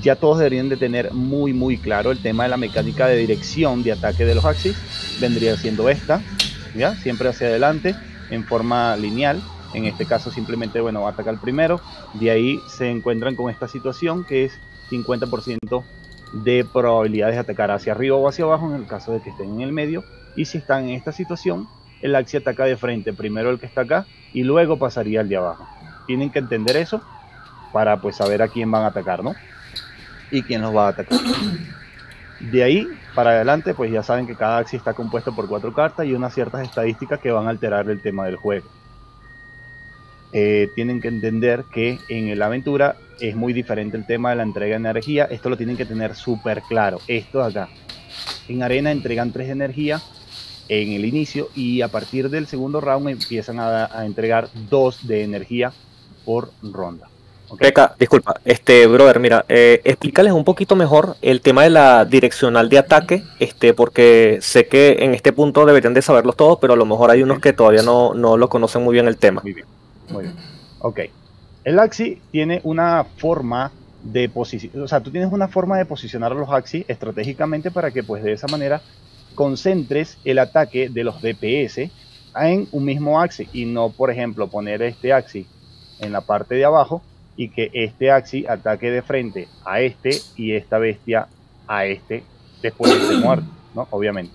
ya todos deberían de tener muy muy claro el tema de la mecánica de dirección de ataque de los axis. Vendría siendo esta, ¿ya? siempre hacia adelante, en forma lineal. En este caso simplemente, bueno, atacar el primero. De ahí se encuentran con esta situación que es 50% de probabilidades de atacar hacia arriba o hacia abajo en el caso de que estén en el medio. Y si están en esta situación, el axis ataca de frente, primero el que está acá y luego pasaría al de abajo. Tienen que entender eso para pues saber a quién van a atacar, ¿no? y quién los va a atacar. De ahí para adelante, pues ya saben que cada axi está compuesto por cuatro cartas y unas ciertas estadísticas que van a alterar el tema del juego. Eh, tienen que entender que en la aventura es muy diferente el tema de la entrega de energía. Esto lo tienen que tener súper claro. Esto acá. En arena entregan tres de energía en el inicio y a partir del segundo round empiezan a entregar dos de energía por ronda. Okay. disculpa, este, brother, mira, eh, explícales un poquito mejor el tema de la direccional de ataque, este, porque sé que en este punto deberían de saberlos todos, pero a lo mejor hay unos que todavía no, lo conocen muy bien el tema. Muy bien, muy bien. Ok. El axi tiene una forma de posicionar, o sea, tú tienes una forma de posicionar los axis estratégicamente para que pues de esa manera concentres el ataque de los DPS en un mismo axi y no, por ejemplo, poner este axi en la parte de abajo y que este Axi ataque de frente a este y esta bestia a este después de su este muerto, ¿no? Obviamente.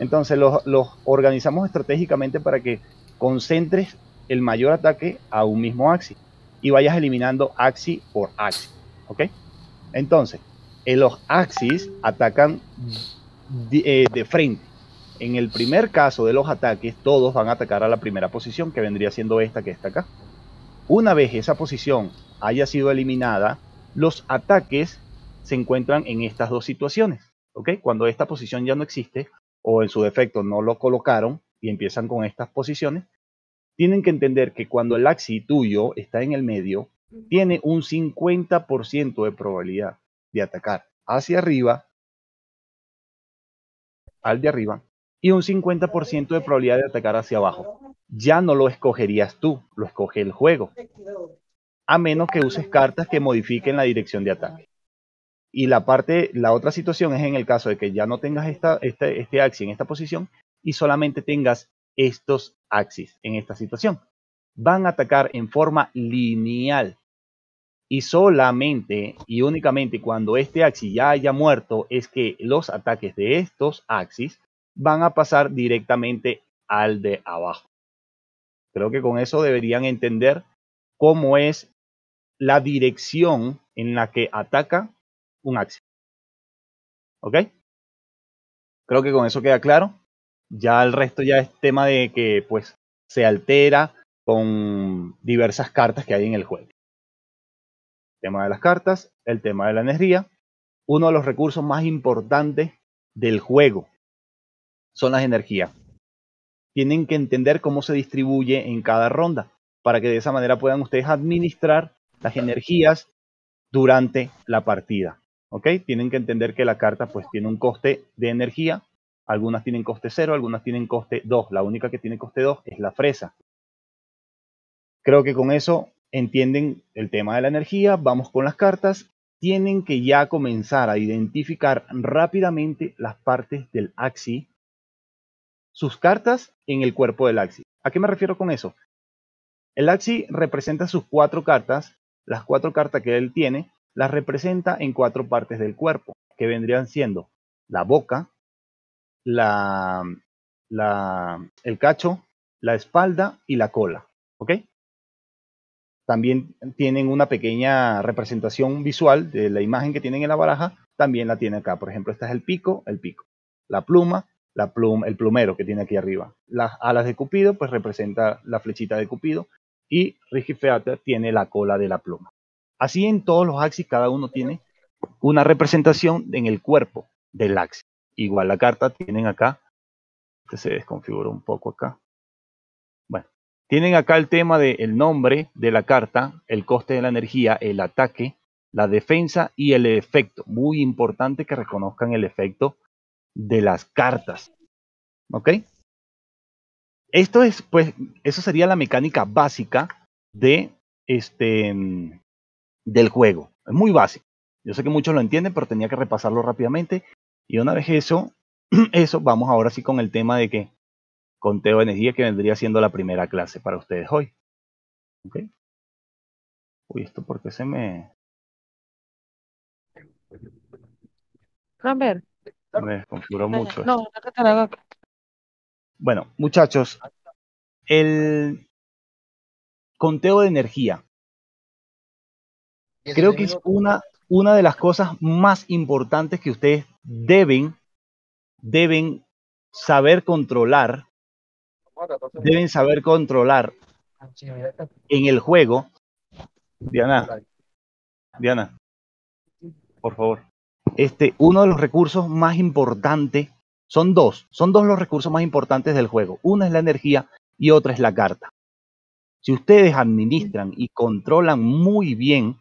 Entonces los, organizamos estratégicamente para que concentres el mayor ataque a un mismo Axi y vayas eliminando Axi por Axi, ¿ok? Entonces, eh, los Axis atacan eh, de frente. En el primer caso de los ataques, todos van a atacar a la primera posición, que vendría siendo esta que está acá. Una vez esa posición haya sido eliminada, los ataques se encuentran en estas dos situaciones. ¿ok? Cuando esta posición ya no existe o en su defecto no lo colocaron y empiezan con estas posiciones, tienen que entender que cuando el axi tuyo está en el medio, tiene un 50% de probabilidad de atacar hacia arriba, al de arriba, y un 50% de probabilidad de atacar hacia abajo. Ya no lo escogerías tú, lo escoge el juego a menos que uses cartas que modifiquen la dirección de ataque. Y la parte, la otra situación es en el caso de que ya no tengas esta, este, este axis en esta posición y solamente tengas estos axis en esta situación. Van a atacar en forma lineal. Y solamente y únicamente cuando este axis ya haya muerto es que los ataques de estos axis van a pasar directamente al de abajo. Creo que con eso deberían entender cómo es la dirección en la que ataca un axis. ¿Ok? Creo que con eso queda claro. Ya el resto ya es tema de que pues se altera con diversas cartas que hay en el juego. El tema de las cartas, el tema de la energía, uno de los recursos más importantes del juego son las energías. Tienen que entender cómo se distribuye en cada ronda para que de esa manera puedan ustedes administrar las energías durante la partida. ¿Ok? Tienen que entender que la carta pues tiene un coste de energía. Algunas tienen coste cero, algunas tienen coste 2. La única que tiene coste 2 es la fresa. Creo que con eso entienden el tema de la energía. Vamos con las cartas. Tienen que ya comenzar a identificar rápidamente las partes del axi, sus cartas en el cuerpo del axi. ¿A qué me refiero con eso? El axi representa sus cuatro cartas las cuatro cartas que él tiene, las representa en cuatro partes del cuerpo, que vendrían siendo la boca, la, la, el cacho, la espalda y la cola. ¿Ok? También tienen una pequeña representación visual de la imagen que tienen en la baraja, también la tiene acá. Por ejemplo, esta es el pico, el pico. La pluma, la pluma, el plumero que tiene aquí arriba. Las alas de Cupido, pues representa la flechita de Cupido y Feater tiene la cola de la pluma. Así en todos los axis cada uno tiene una representación en el cuerpo del axis. Igual la carta tienen acá, se desconfiguró un poco acá. Bueno, tienen acá el tema del nombre de la carta, el coste de la energía, el ataque, la defensa y el efecto. Muy importante que reconozcan el efecto de las cartas. ¿Ok? Esto es, pues, eso sería la mecánica básica de este del juego. Es muy básico. Yo sé que muchos lo entienden, pero tenía que repasarlo rápidamente. Y una vez eso, eso, vamos ahora sí con el tema de que conteo de energía que vendría siendo la primera clase para ustedes hoy. okay Uy, esto porque se me. A ver. Me desconfiguró mucho. No, no, nada bueno, muchachos, el conteo de energía. Creo que es una, una de las cosas más importantes que ustedes deben, deben saber controlar, deben saber controlar en el juego. Diana, Diana, por favor. Este, uno de los recursos más importantes son dos, son dos los recursos más importantes del juego. Una es la energía y otra es la carta. Si ustedes administran y controlan muy bien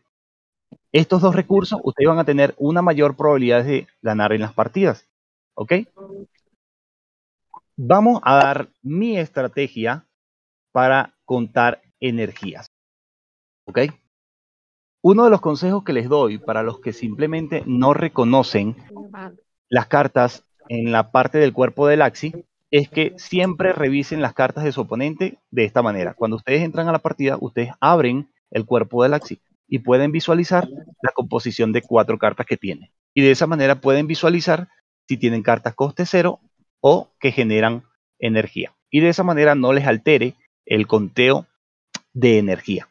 estos dos recursos, ustedes van a tener una mayor probabilidad de ganar en las partidas. ¿Ok? Vamos a dar mi estrategia para contar energías. ¿Ok? Uno de los consejos que les doy para los que simplemente no reconocen las cartas en la parte del cuerpo del Axi es que siempre revisen las cartas de su oponente de esta manera. Cuando ustedes entran a la partida, ustedes abren el cuerpo del Axi y pueden visualizar la composición de cuatro cartas que tiene. Y de esa manera pueden visualizar si tienen cartas coste cero o que generan energía. Y de esa manera no les altere el conteo de energía.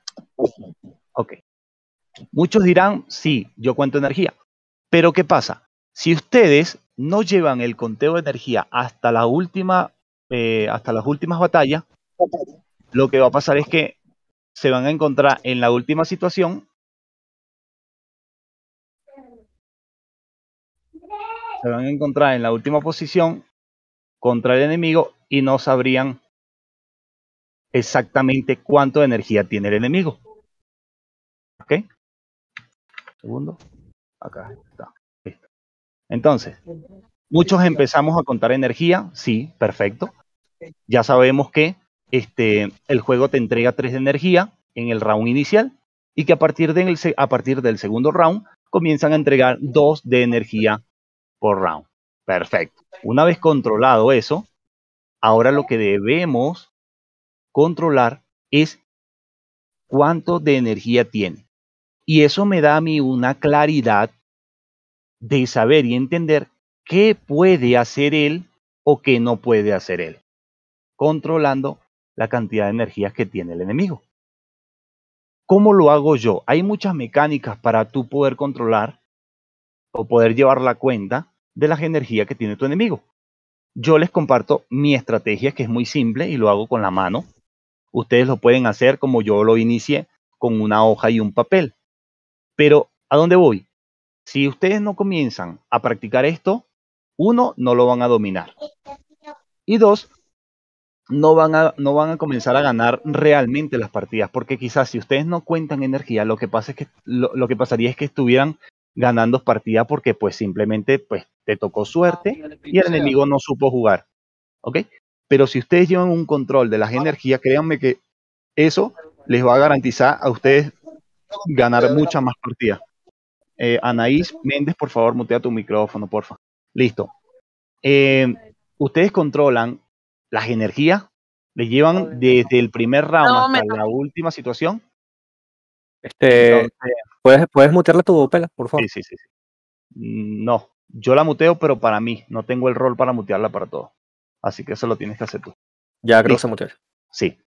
Ok. Muchos dirán, sí, yo cuento energía. Pero ¿qué pasa? Si ustedes no llevan el conteo de energía eh, hasta las últimas batallas, lo que va a pasar es que se van a encontrar en la última situación. Se van a encontrar en la última posición contra el enemigo y no sabrían exactamente cuánto de energía tiene el enemigo. ¿Ok? Segundo. Acá está. Entonces, muchos empezamos a contar energía, sí, perfecto. Ya sabemos que este, el juego te entrega 3 de energía en el round inicial y que a partir, a partir del segundo round comienzan a entregar 2 de energía por round. Perfecto. Una vez controlado eso, ahora lo que debemos controlar es cuánto de energía tiene. Y eso me da a mí una claridad de saber y entender qué puede hacer él o qué no puede hacer él, controlando la cantidad de energías que tiene el enemigo. ¿Cómo lo hago yo? Hay muchas mecánicas para tú poder controlar o poder llevar la cuenta de las energías que tiene tu enemigo. Yo les comparto mi estrategia que es muy simple y lo hago con la mano. Ustedes lo pueden hacer como yo lo inicié con una hoja y un papel. Pero ¿a dónde voy? Si ustedes no comienzan a practicar esto, uno, no lo van a dominar. Y dos, no van, a, no van a comenzar a ganar realmente las partidas, porque quizás si ustedes no cuentan energía, lo que, pasa es que, lo, que pasaría es que estuvieran ganando partidas porque pues simplemente pues te tocó suerte ah, y el enemigo no supo jugar. ¿Ok? Pero si ustedes llevan un control de las energías, créanme que eso les va a garantizar a ustedes ganar muchas más partidas. Eh, Anaís Méndez, por favor, mutea tu micrófono, porfa. Listo. Eh, ustedes controlan las energías, le llevan desde el primer round hasta la última situación. Este, ¿puedes, ¿Puedes mutearla tu por favor? Sí, sí, sí. No, yo la muteo, pero para mí. No tengo el rol para mutearla para todos. Así que eso lo tienes que hacer tú. Ya gracias Sí.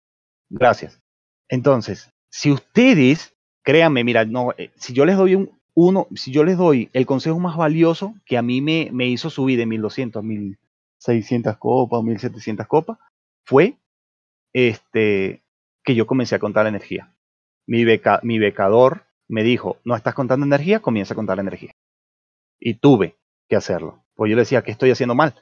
Gracias. Entonces, si ustedes, créanme, mira, no, eh, si yo les doy un, uno, si yo les doy el consejo más valioso que a mí me, me hizo subir de 1200 a 1600 copas, 1700 copas, fue este, que yo comencé a contar la energía. Mi, becador me dijo, no estás contando energía, comienza a contar la energía. Y tuve que hacerlo. Pues yo le decía, ¿qué estoy haciendo mal?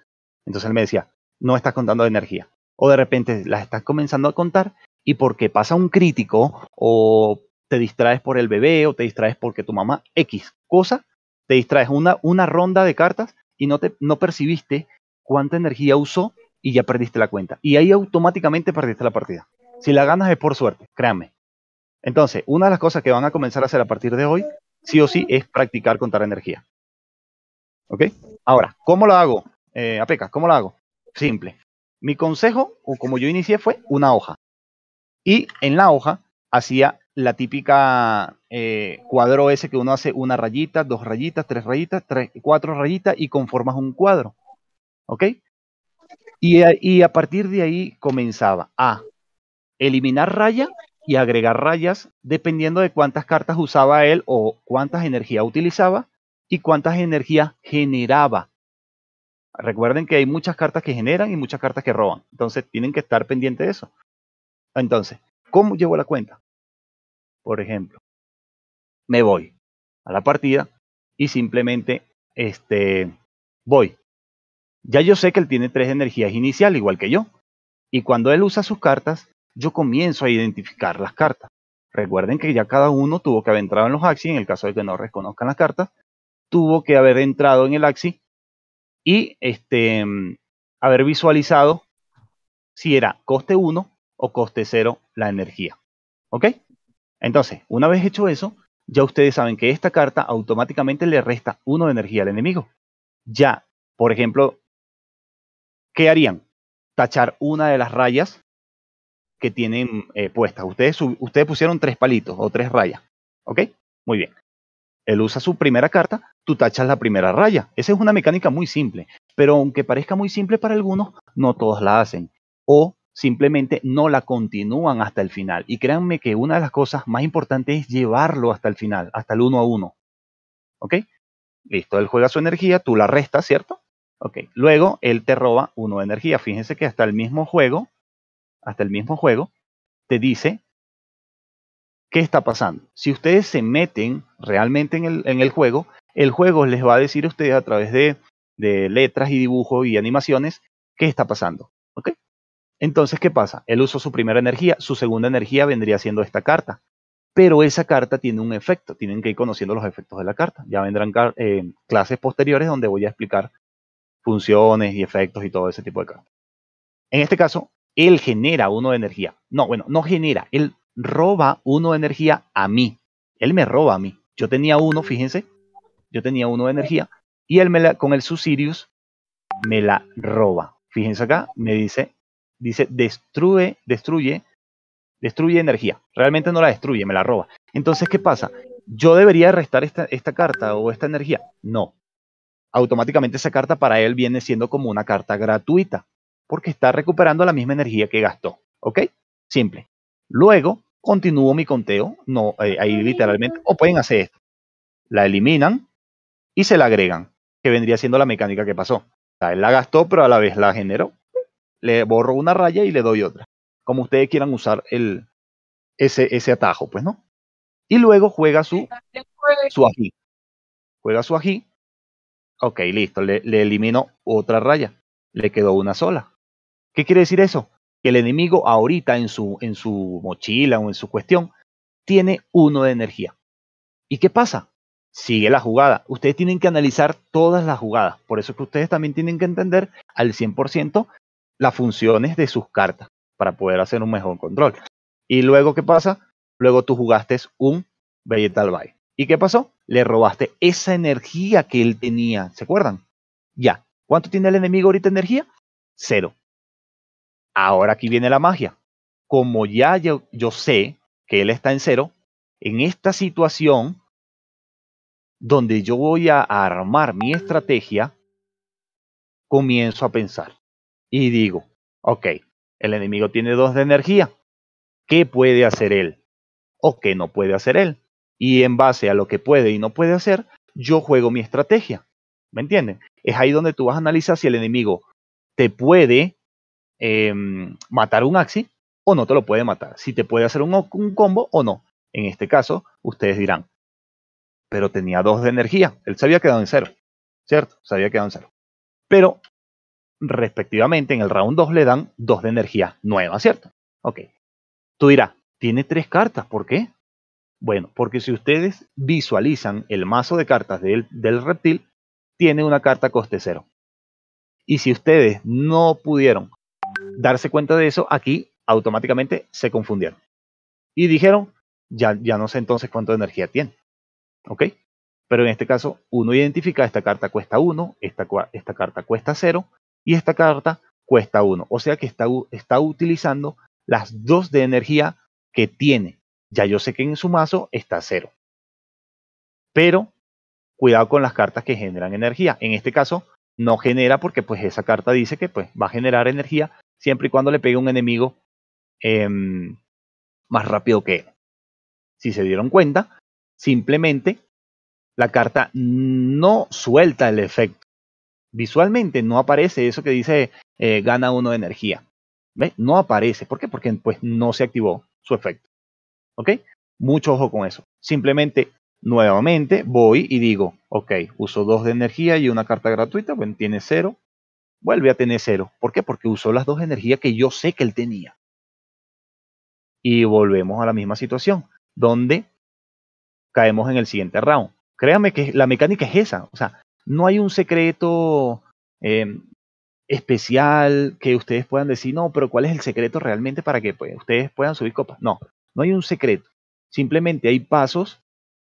Entonces él me decía, no estás contando de energía. O de repente las estás comenzando a contar y porque pasa un crítico o te distraes por el bebé o te distraes porque tu mamá X cosa, te distraes una, una ronda de cartas y no, te, no percibiste cuánta energía usó y ya perdiste la cuenta. Y ahí automáticamente perdiste la partida. Si la ganas es por suerte, créanme. Entonces, una de las cosas que van a comenzar a hacer a partir de hoy, sí o sí, es practicar contar energía. ¿Ok? Ahora, ¿cómo lo hago? Eh, Apeca, ¿cómo lo hago? Simple. Mi consejo, o como yo inicié, fue una hoja. Y en la hoja hacía la típica eh, cuadro ese que uno hace una rayita, dos rayitas, tres rayitas, cuatro rayitas y conformas un cuadro. ¿Ok? Y a, partir de ahí comenzaba a eliminar rayas y agregar rayas dependiendo de cuántas cartas usaba él o cuántas energías utilizaba y cuántas energías generaba. Recuerden que hay muchas cartas que generan y muchas cartas que roban. Entonces tienen que estar pendientes de eso. Entonces, ¿cómo llevo la cuenta? por ejemplo, me voy a la partida y simplemente este, voy. Ya yo sé que él tiene tres energías inicial, igual que yo. Y cuando él usa sus cartas, yo comienzo a identificar las cartas. Recuerden que ya cada uno tuvo que haber entrado en los axis, en el caso de que no reconozcan las cartas, tuvo que haber entrado en el axis y este, haber visualizado si era coste 1 o coste 0 la energía. ¿Ok? Entonces, una vez hecho eso, ya ustedes saben que esta carta automáticamente le resta uno de energía al enemigo. Ya, por ejemplo, ¿qué harían? Tachar una de las rayas que tienen eh, puestas. Ustedes, ustedes pusieron tres palitos o tres rayas. ¿Ok? Muy bien. Él usa su primera carta, tú tachas la primera raya. Esa es una mecánica muy simple. Pero aunque parezca muy simple para algunos, no todos la hacen. O simplemente no la continúan hasta el final. Y créanme que una de las cosas más importantes es llevarlo hasta el final, hasta el uno a uno. ¿Ok? Listo, él juega su energía, tú la restas, ¿cierto? Ok, luego él te roba uno de energía. Fíjense que hasta el mismo juego, hasta el mismo juego, te dice qué está pasando. Si ustedes se meten realmente en el, el juego, el juego les va a decir a ustedes a través de, de letras y dibujos y animaciones qué está pasando. ¿Ok? Entonces, ¿qué pasa? Él usó su primera energía, su segunda energía vendría siendo esta carta. Pero esa carta tiene un efecto, tienen que ir conociendo los efectos de la carta. Ya vendrán eh, clases posteriores donde voy a explicar funciones y efectos y todo ese tipo de cartas. En este caso, él genera uno de energía. No, bueno, no genera, él roba uno de energía a mí. Él me roba a mí. Yo tenía uno, fíjense, yo tenía uno de energía y él me la, con el Susirius me la roba. Fíjense acá, me dice dice destruye, destruye, destruye energía. Realmente no la destruye, me la roba. Entonces, ¿qué pasa? ¿Yo debería restar esta, carta o esta energía? No. Automáticamente esa carta para él viene siendo como una carta gratuita, porque está recuperando la misma energía que gastó. ¿Ok? Simple. Luego, continúo mi conteo, no, eh, ahí literalmente, o pueden hacer esto. La eliminan y se la agregan, que vendría siendo la mecánica que pasó. O sea, él la gastó, pero a la vez la generó le borro una raya y le doy otra. Como ustedes quieran usar el, ese, ese atajo, pues, ¿no? Y luego juega su, su ají. Juega su ají. Ok, listo. Le, elimino otra raya. Le quedó una sola. ¿Qué quiere decir eso? Que el enemigo ahorita en su, en su mochila o en su cuestión tiene uno de energía. ¿Y qué pasa? Sigue la jugada. Ustedes tienen que analizar todas las jugadas. Por eso es que ustedes también tienen que entender al 100% las funciones de sus cartas para poder hacer un mejor control. Y luego, ¿qué pasa? Luego tú jugaste un Vegetal Bay. ¿Y qué pasó? Le robaste esa energía que él tenía. ¿Se acuerdan? Ya. ¿Cuánto tiene el enemigo ahorita energía? Cero. Ahora aquí viene la magia. Como ya yo sé que él está en cero, en esta situación donde yo voy a armar mi estrategia, comienzo a pensar y digo, ok, el enemigo tiene dos de energía. ¿Qué puede hacer él? ¿O qué no puede hacer él? Y en base a lo que puede y no puede hacer, yo juego mi estrategia. ¿Me entienden? Es ahí donde tú vas a analizar si el enemigo te puede em, matar un axi o no te lo puede matar. Si te puede hacer un, un combo o no. En este caso, ustedes dirán, pero tenía dos de energía. Él se había quedado en cero. ¿Cierto? Se había quedado en cero. Pero respectivamente, en el round 2 le dan 2 de energía nueva, ¿cierto? Ok. Tú dirás, tiene 3 cartas, ¿por qué? Bueno, porque si ustedes visualizan el mazo de cartas del, reptil, tiene una carta coste cero. Y si ustedes no pudieron darse cuenta de eso, aquí automáticamente se confundieron. Y dijeron, ya, ya no sé entonces cuánto de energía tiene. ¿Ok? Pero en este caso, uno identifica, esta carta cuesta 1, esta, esta carta cuesta 0, y esta carta cuesta 1. O sea que está, está utilizando las 2 de energía que tiene. Ya yo sé que en su mazo está 0. Pero cuidado con las cartas que generan energía. En este caso no genera porque pues esa carta dice que pues va a generar energía siempre y cuando le pegue un enemigo em, más rápido que él. Si se dieron cuenta, simplemente la carta no suelta el efecto visualmente no aparece eso que dice eh, gana uno de energía. ¿Ve? No aparece. ¿Por qué? Porque pues, no se activó su efecto. ¿Ok? Mucho ojo con eso. Simplemente, nuevamente, voy y digo, ok, uso dos de energía y una carta gratuita, tiene cero. vuelve a tener cero. ¿Por qué? Porque usó las dos energías que yo sé que él tenía. Y volvemos a la misma situación, donde caemos en el siguiente round. Créame que la mecánica es esa. O sea, no hay un secreto em, especial que ustedes puedan decir, no, pero ¿cuál es el secreto realmente para que pues, ustedes puedan subir copa? No, no hay un secreto. Simplemente hay pasos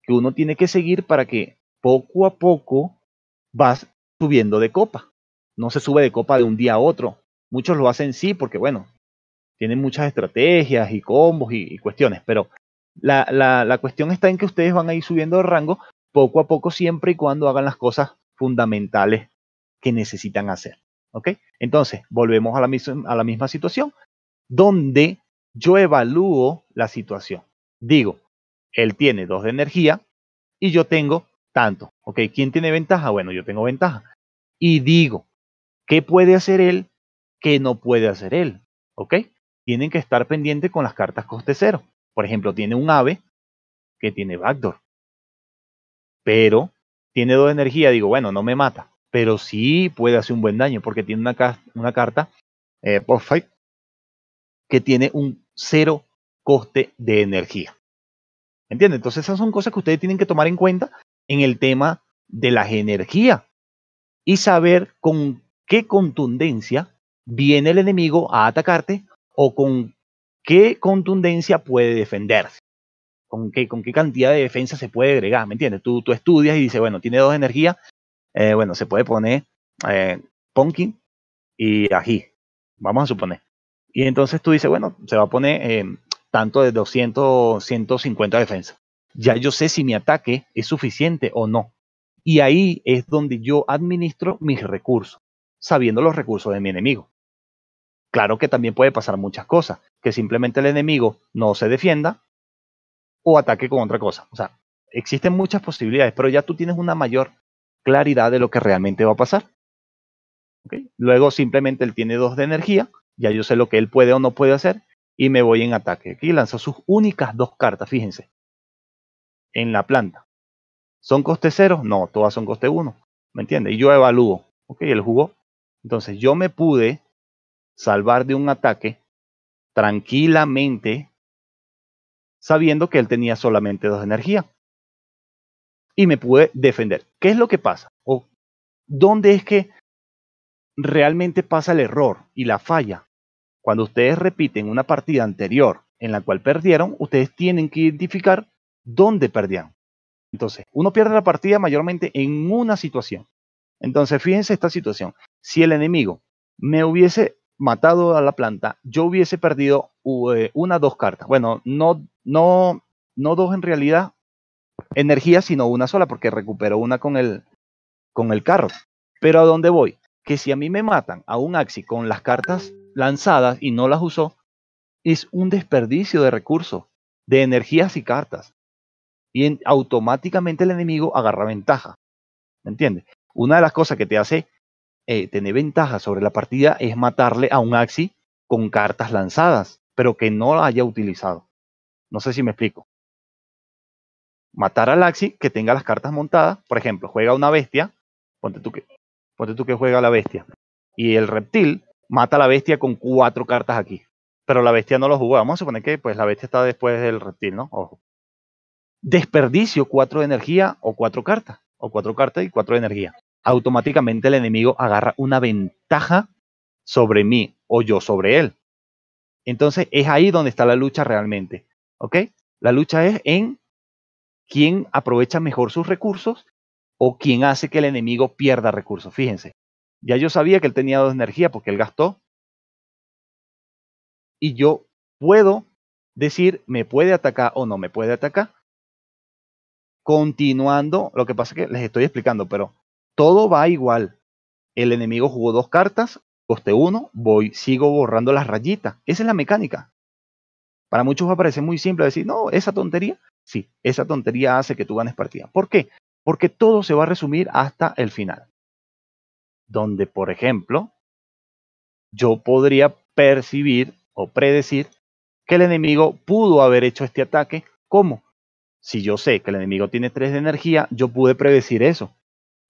que uno tiene que seguir para que poco a poco vas subiendo de copa. No se sube de copa de un día a otro. Muchos lo hacen sí porque, bueno, tienen muchas estrategias y combos y, cuestiones, pero la, la cuestión está en que ustedes van a ir subiendo de rango poco a poco siempre y cuando hagan las cosas fundamentales que necesitan hacer. ¿Ok? Entonces, volvemos a la, misma, a la misma situación, donde yo evalúo la situación. Digo, él tiene dos de energía y yo tengo tanto. ¿Ok? ¿Quién tiene ventaja? Bueno, yo tengo ventaja. Y digo, ¿qué puede hacer él? ¿Qué no puede hacer él? ¿Ok? Tienen que estar pendientes con las cartas coste cero. Por ejemplo, tiene un ave que tiene backdoor. Pero tiene dos energía, digo, bueno, no me mata, pero sí puede hacer un buen daño, porque tiene una, carta, eh, por que tiene un cero coste de energía. ¿Entiendes? Entonces esas son cosas que ustedes tienen que tomar en cuenta en el tema de las energías y saber con qué contundencia viene el enemigo a atacarte o con qué contundencia puede defenderse con qué, cantidad de defensa se puede agregar, ¿me entiendes? Tú, estudias y dices, bueno, tiene dos energías, eh, bueno, se puede poner eh, y Ají, vamos a suponer. Y entonces tú dices, bueno, se va a poner eh, tanto de 200, 150 defensa. Ya yo sé si mi ataque es suficiente o no. Y ahí es donde yo administro mis recursos, sabiendo los recursos de mi enemigo. Claro que también puede pasar muchas cosas, que simplemente el enemigo no se defienda o ataque con otra cosa. O sea, existen muchas posibilidades, pero ya tú tienes una mayor claridad de lo que realmente va a pasar. Luego simplemente él tiene dos de energía, ya yo sé lo que él puede o no puede hacer, y me voy en ataque. Aquí lanza sus únicas dos cartas, fíjense, en la planta. ¿Son coste cero? No, todas son coste uno. ¿Me entiendes? Y yo evalúo. Ok, él jugó. Entonces yo me pude salvar de un ataque tranquilamente sabiendo que él tenía solamente dos energías Y me pude defender. ¿Qué es lo que pasa? ¿O dónde es que realmente pasa el error y la falla? Cuando ustedes repiten una partida anterior en la cual perdieron, ustedes tienen que identificar dónde perdían. Entonces, uno pierde la partida mayormente en una situación. Entonces, fíjense esta situación. Si el enemigo me hubiese matado a la planta, yo hubiese perdido eh, una, dos cartas. Bueno, no no, no dos en realidad energías, sino una sola, porque recuperó una con el, con el carro. Pero ¿a dónde voy? Que si a mí me matan a un Axi con las cartas lanzadas y no las usó, es un desperdicio de recursos, de energías y cartas. Y automáticamente el enemigo agarra ventaja. ¿Me entiendes? Una de las cosas que te hace eh, tener ventaja sobre la partida es matarle a un Axi con cartas lanzadas, pero que no la haya utilizado. No sé si me explico. Matar a Laxi que tenga las cartas montadas, por ejemplo, juega una bestia, ponte tú que, ponte tú que juega la bestia, y el reptil mata a la bestia con cuatro cartas aquí, pero la bestia no lo jugó. Vamos a suponer que pues, la bestia está después del reptil, ¿no? Ojo. Desperdicio cuatro de energía o cuatro cartas, o cuatro cartas y cuatro de energía. Automáticamente el enemigo agarra una ventaja sobre mí o yo sobre él. Entonces es ahí donde está la lucha realmente. ¿Ok? La lucha es en quién aprovecha mejor sus recursos o quién hace que el enemigo pierda recursos. Fíjense, ya yo sabía que él tenía dos energías porque él gastó. Y yo puedo decir, me puede atacar o no me puede atacar. Continuando, lo que pasa es que les estoy explicando, pero todo va igual. El enemigo jugó dos cartas, coste uno, voy, sigo borrando las rayitas. Esa es la mecánica. Para muchos va a parecer muy simple decir, no, esa tontería, sí, esa tontería hace que tú ganes partida. ¿Por qué? Porque todo se va a resumir hasta el final. Donde, por ejemplo, yo podría percibir o predecir que el enemigo pudo haber hecho este ataque. ¿Cómo? Si yo sé que el enemigo tiene 3 de energía, yo pude predecir eso.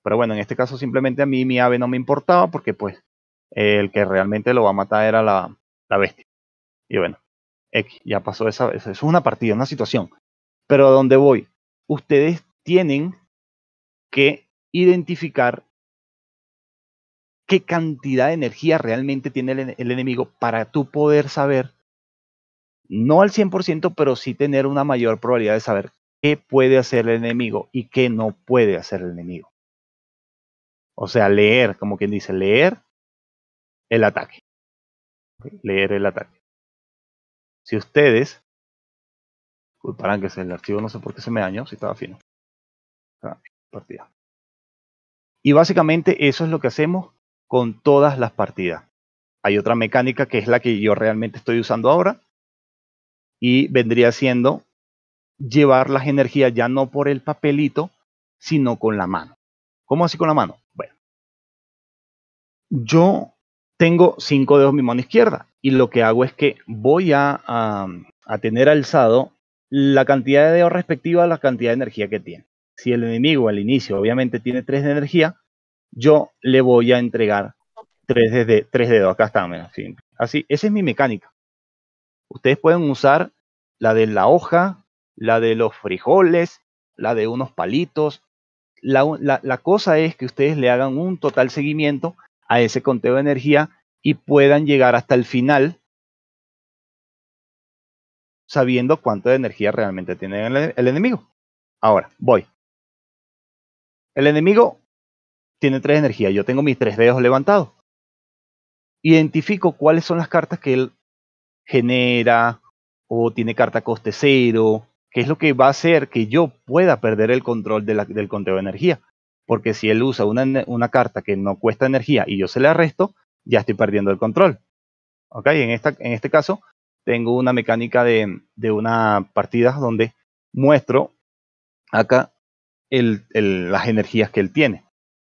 Pero bueno, en este caso simplemente a mí mi ave no me importaba porque pues el que realmente lo va a matar era la, la bestia. Y bueno, ya pasó esa, eso es una partida, una situación. Pero a dónde voy, ustedes tienen que identificar qué cantidad de energía realmente tiene el, el enemigo para tú poder saber, no al 100%, pero sí tener una mayor probabilidad de saber qué puede hacer el enemigo y qué no puede hacer el enemigo. O sea, leer, como quien dice, leer el ataque. Leer el ataque. Si ustedes culparán que el archivo no sé por qué se me dañó, si estaba fino. Ah, partida. Y básicamente eso es lo que hacemos con todas las partidas. Hay otra mecánica que es la que yo realmente estoy usando ahora y vendría siendo llevar las energías ya no por el papelito, sino con la mano. ¿Cómo así con la mano? Bueno, yo tengo cinco dedos mi mano izquierda y lo que hago es que voy a, a, tener alzado la cantidad de dedos respectiva a la cantidad de energía que tiene. Si el enemigo al inicio obviamente tiene 3 de energía, yo le voy a entregar 3, desde, dedos. Acá está, menos así, así. Esa es mi mecánica. Ustedes pueden usar la de la hoja, la de los frijoles, la de unos palitos. la cosa es que ustedes le hagan un total seguimiento a ese conteo de energía y puedan llegar hasta el final sabiendo cuánto de energía realmente tiene el, enemigo. Ahora, voy. El enemigo tiene tres energías. Yo tengo mis tres dedos levantados. Identifico cuáles son las cartas que él genera o tiene carta coste cero, que es lo que va a hacer que yo pueda perder el control del conteo de energía. Porque si él usa una, carta que no cuesta energía y yo se le arresto, ya estoy perdiendo el control. ¿Ok? En, esta, en este caso, tengo una mecánica de, una partida donde muestro acá el, las energías que él tiene.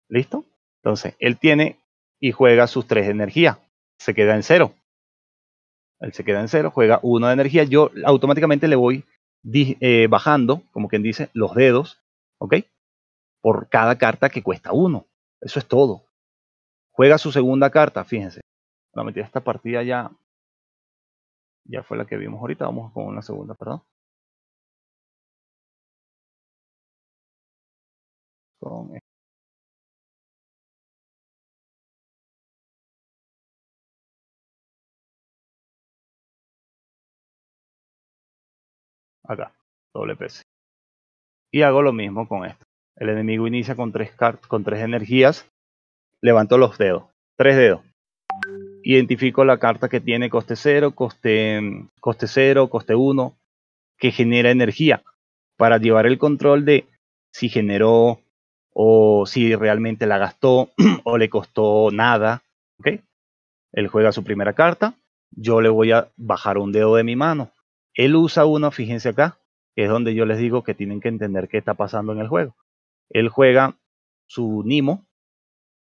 ¿Listo? Entonces, él tiene y juega sus tres energías. Se queda en cero. Él se queda en cero, juega uno de energía. Yo automáticamente le voy eh, bajando, como quien dice, los dedos. ¿Ok? por cada carta que cuesta uno. Eso es todo. Juega su segunda carta, fíjense. La metida esta partida ya, ya fue la que vimos ahorita. Vamos con una segunda, perdón. Con acá, doble PC. Y hago lo mismo con esto. El enemigo inicia con tres, con tres energías. Levanto los dedos. Tres dedos. Identifico la carta que tiene coste 0, coste, coste 0, coste 1, que genera energía para llevar el control de si generó o si realmente la gastó o le costó nada. ¿okay? Él juega su primera carta, yo le voy a bajar un dedo de mi mano. Él usa uno, fíjense acá, que es donde yo les digo que tienen que entender qué está pasando en el juego. Él juega su Nimo,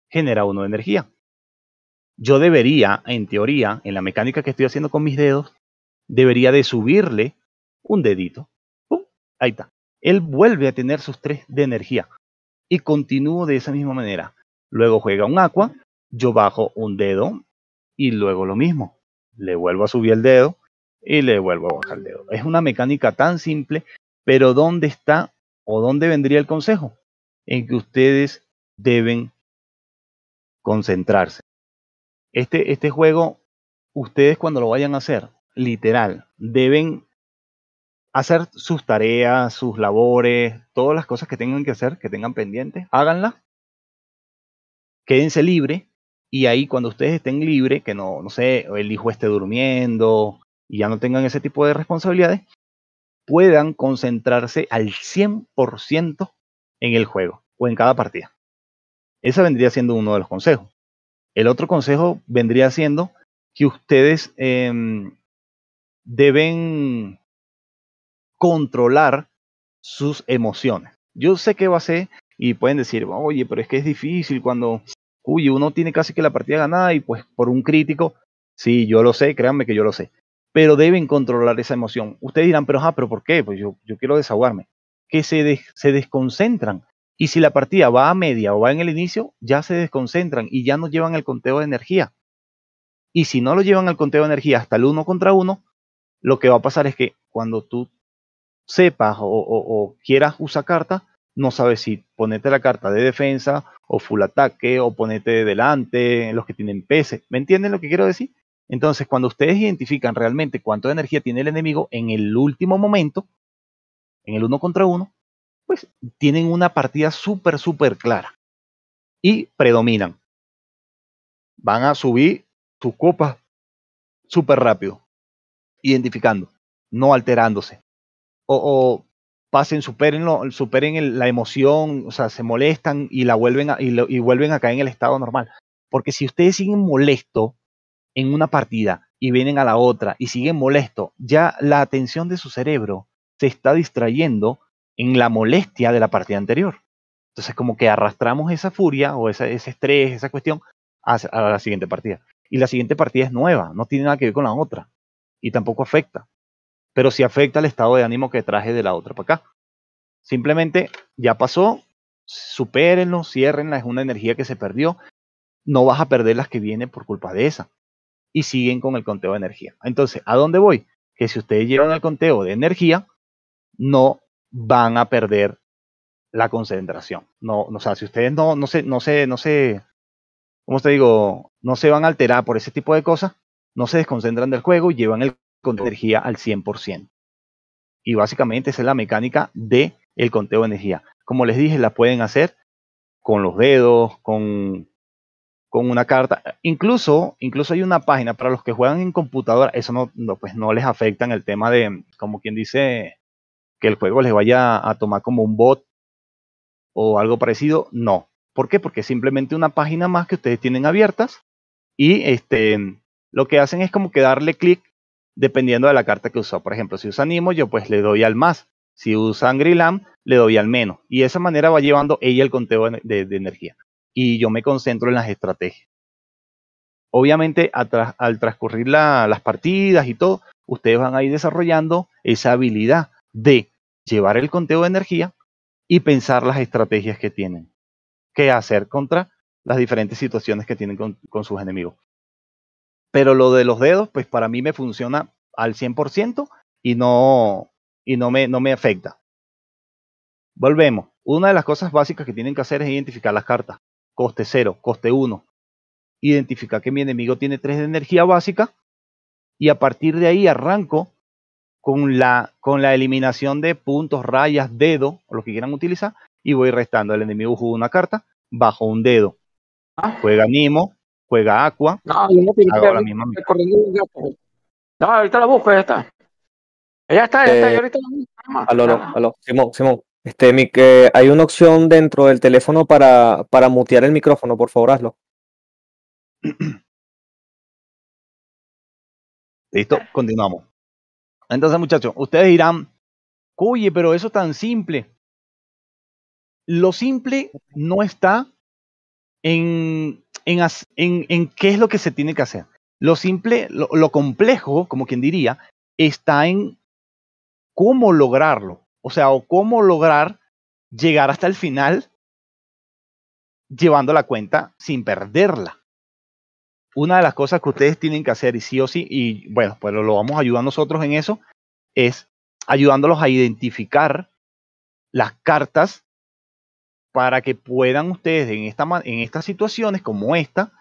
genera uno de energía. Yo debería, en teoría, en la mecánica que estoy haciendo con mis dedos, debería de subirle un dedito. Ahí está. Él vuelve a tener sus tres de energía. Y continúo de esa misma manera. Luego juega un agua, yo bajo un dedo y luego lo mismo. Le vuelvo a subir el dedo y le vuelvo a bajar el dedo. Es una mecánica tan simple, pero ¿dónde está o dónde vendría el consejo? en que ustedes deben concentrarse. Este, este juego, ustedes cuando lo vayan a hacer, literal, deben hacer sus tareas, sus labores, todas las cosas que tengan que hacer, que tengan pendientes, háganlas. Quédense libre y ahí cuando ustedes estén libres, que no, no sé, el hijo esté durmiendo y ya no tengan ese tipo de responsabilidades, puedan concentrarse al 100% en el juego o en cada partida. Ese vendría siendo uno de los consejos. El otro consejo vendría siendo que ustedes em, deben controlar sus emociones. Yo sé que va a ser, y pueden decir, oye, pero es que es difícil cuando, uno tiene casi que la partida ganada y pues por un crítico, sí, yo lo sé, créanme que yo lo sé, pero deben controlar esa emoción. Ustedes dirán, pero, ah, pero ¿por qué? Pues yo, yo quiero desahogarme que se, se desconcentran. Y si la partida va a media o va en el inicio, ya se desconcentran y ya no llevan el conteo de energía. Y si no lo llevan al conteo de energía hasta el uno contra uno, lo que va a pasar es que cuando tú sepas o, quieras usar carta, no sabes si ponerte la carta de defensa o full ataque o ponerte delante, los que tienen peces. ¿Me entienden lo que quiero decir? Entonces, cuando ustedes identifican realmente cuánto de energía tiene el enemigo en el último momento, en el uno contra uno, pues tienen una partida súper, súper clara y predominan. Van a subir sus copas súper rápido, identificando, no alterándose. O, pasen, superen, superen la emoción, o sea, se molestan y, la vuelven a, vuelven caer en el estado normal. Porque si ustedes siguen molesto en una partida y vienen a la otra y siguen molesto, ya la atención de su cerebro se está distrayendo en la molestia de la partida anterior. Entonces como que arrastramos esa furia o ese estrés, esa cuestión a, la siguiente partida. Y la siguiente partida es nueva, no tiene nada que ver con la otra. Y tampoco afecta. Pero sí afecta el estado de ánimo que traje de la otra para acá. Simplemente ya pasó, supérenlo, ciérrenla, es una energía que se perdió. No vas a perder las que vienen por culpa de esa. Y siguen con el conteo de energía. Entonces, ¿a dónde voy? Que si ustedes llevan el conteo de energía, no van a perder la concentración. No, o sea, si ustedes no, no se, no no digo? No se van a alterar por ese tipo de cosas, no se desconcentran del juego y llevan el conteo de energía al 100%. Y básicamente esa es la mecánica de el conteo de energía. Como les dije, la pueden hacer con los dedos, con, con una carta. Incluso, incluso hay una página para los que juegan en computadora, eso no, pues no les afecta en el tema de, como quien dice, que el juego les vaya a tomar como un bot o algo parecido, no. ¿Por qué? Porque es simplemente una página más que ustedes tienen abiertas y este, lo que hacen es como que darle clic dependiendo de la carta que usó. Por ejemplo, si usa Nimo, yo pues le doy al más. Si usan Grilam, le doy al menos. Y de esa manera va llevando ella el conteo de, energía. Y yo me concentro en las estrategias. Obviamente, al transcurrir las partidas y todo, ustedes van a ir desarrollando esa habilidad de llevar el conteo de energía y pensar las estrategias que tienen Qué hacer contra las diferentes situaciones que tienen con, sus enemigos. Pero lo de los dedos, pues para mí me funciona al 100% y no, y no me, no me afecta. Volvemos. Una de las cosas básicas que tienen que hacer es identificar las cartas. Coste 0, coste 1. Identificar que mi enemigo tiene 3 de energía básica y a partir de ahí arranco con la, con la eliminación de puntos, rayas, dedo, o lo que quieran utilizar, y voy restando. El enemigo jugó una carta bajo un dedo. Ah. Juega Nimo, juega Aqua. No, yo no la, misma. No, ahorita la busco, ya está. Ya está, ya está, eh, yo ahorita la busco. Aló, aló, Simón, Simón. Este, mi, que hay una opción dentro del teléfono para, para mutear el micrófono, por favor, hazlo. Listo, continuamos. Entonces, muchachos, ustedes dirán, oye, pero eso es tan simple. Lo simple no está en, en, qué es lo que se tiene que hacer. Lo simple, lo, lo complejo, como quien diría, está en cómo lograrlo. O sea, o cómo lograr llegar hasta el final llevando la cuenta sin perderla una de las cosas que ustedes tienen que hacer, y sí o sí, y bueno, pues lo vamos a ayudar nosotros en eso, es ayudándolos a identificar las cartas para que puedan ustedes en, esta, en estas situaciones como esta,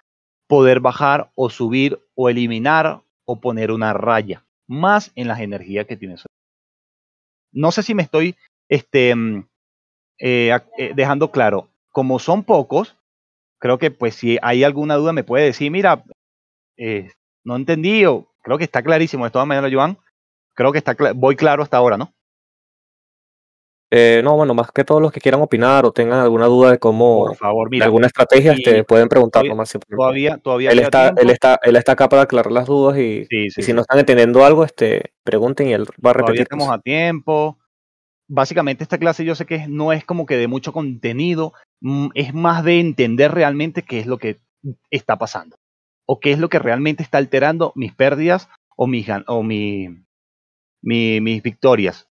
poder bajar o subir o eliminar o poner una raya, más en las energías que tiene No sé si me estoy este, mm, eh, eh, dejando claro, como son pocos, creo que pues si hay alguna duda me puede decir, mira, eh, no entendí o creo que está clarísimo. De todas maneras, Joan, creo que está voy claro hasta ahora, ¿no? Eh, no, bueno, más que todos los que quieran opinar o tengan alguna duda de cómo, por favor, alguna estrategia, este, pueden preguntar más Todavía, todavía él está, él está, él está acá para aclarar las dudas y, si no están entendiendo algo, este, pregunten y él va a repetir. estamos a tiempo. Básicamente esta clase yo sé que no es como que de mucho contenido, Mm, es más de entender realmente qué es lo que está pasando o qué es lo que realmente está alterando mis pérdidas o mis, o mi, mis victorias.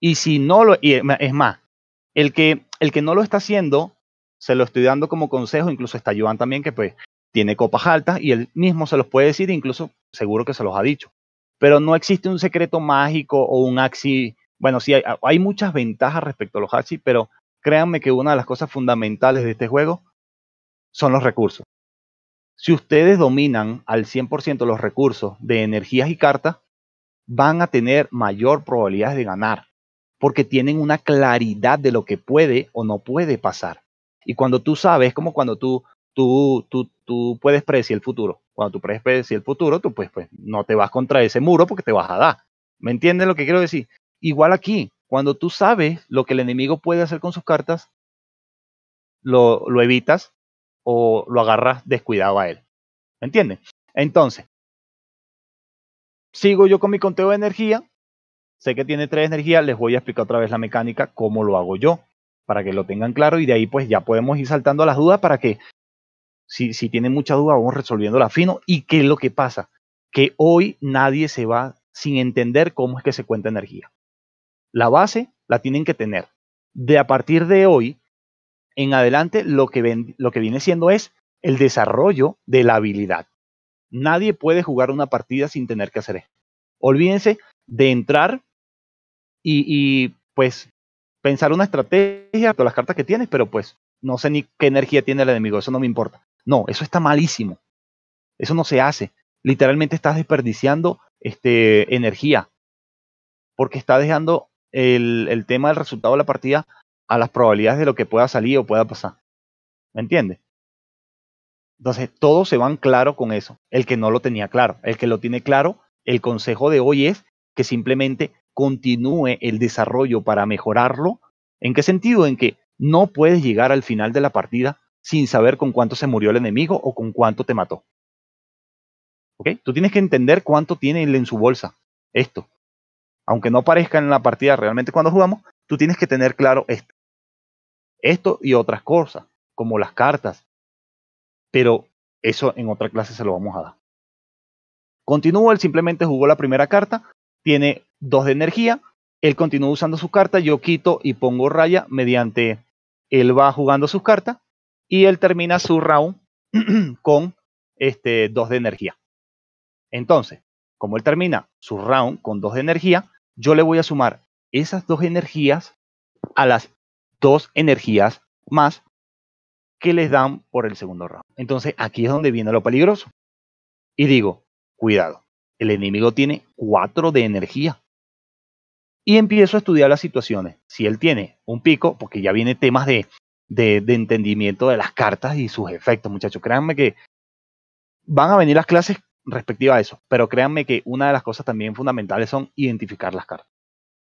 Y si no lo, es más, el que, el que no lo está haciendo, se lo estoy dando como consejo, incluso está Joan también que pues tiene copas altas y él mismo se los puede decir, incluso seguro que se los ha dicho. Pero no existe un secreto mágico o un axi, bueno, sí, hay, hay muchas ventajas respecto a los axi, pero créanme que una de las cosas fundamentales de este juego son los recursos. Si ustedes dominan al 100% los recursos de energías y cartas, van a tener mayor probabilidad de ganar, porque tienen una claridad de lo que puede o no puede pasar. Y cuando tú sabes, como cuando tú, tú, tú, tú puedes predecir el futuro. Cuando tú puedes predecir el futuro, tú pues, pues no te vas contra ese muro porque te vas a dar. ¿Me entiendes lo que quiero decir? Igual aquí, cuando tú sabes lo que el enemigo puede hacer con sus cartas, lo, evitas o lo agarras descuidado a él. ¿Me entiendes? Entonces, sigo yo con mi conteo de energía. Sé que tiene tres energías, les voy a explicar otra vez la mecánica, cómo lo hago yo, para que lo tengan claro y de ahí pues ya podemos ir saltando a las dudas para que si, si tienen mucha duda vamos la fino y qué es lo que pasa, que hoy nadie se va sin entender cómo es que se cuenta energía. La base la tienen que tener. De a partir de hoy en adelante, lo que, lo que viene siendo es el desarrollo de la habilidad. Nadie puede jugar una partida sin tener que hacer esto. Olvídense de entrar y, pues pensar una estrategia con las cartas que tienes, pero pues no sé ni qué energía tiene el enemigo, eso no me importa. No, eso está malísimo. Eso no se hace. Literalmente estás desperdiciando este, energía. Porque está dejando el, tema del resultado de la partida a las probabilidades de lo que pueda salir o pueda pasar. ¿Me entiendes? Entonces, todos se van claro con eso. El que no lo tenía claro, el que lo tiene claro, el consejo de hoy es que simplemente continúe el desarrollo para mejorarlo. ¿En qué sentido? En que no puedes llegar al final de la partida sin saber con cuánto se murió el enemigo o con cuánto te mató. ¿Ok? Tú tienes que entender cuánto tiene él en su bolsa. Esto aunque no parezca en la partida realmente cuando jugamos, tú tienes que tener claro esto. Esto y otras cosas, como las cartas. Pero eso en otra clase se lo vamos a dar. Continúa, él simplemente jugó la primera carta, tiene dos de energía, él continúa usando su carta, yo quito y pongo raya mediante él va jugando sus cartas y él termina su round con este dos de energía. Entonces, como él termina su round con dos de energía, yo le voy a sumar esas dos energías a las dos energías más que les dan por el segundo round. Entonces aquí es donde viene lo peligroso. Y digo, cuidado, el enemigo tiene cuatro de energía. Y empiezo a estudiar las situaciones. Si él tiene un pico, porque ya viene temas de, de, de entendimiento de las cartas y sus efectos, muchachos. Créanme que van a venir las clases respectiva a eso. Pero créanme que una de las cosas también fundamentales son identificar las cartas.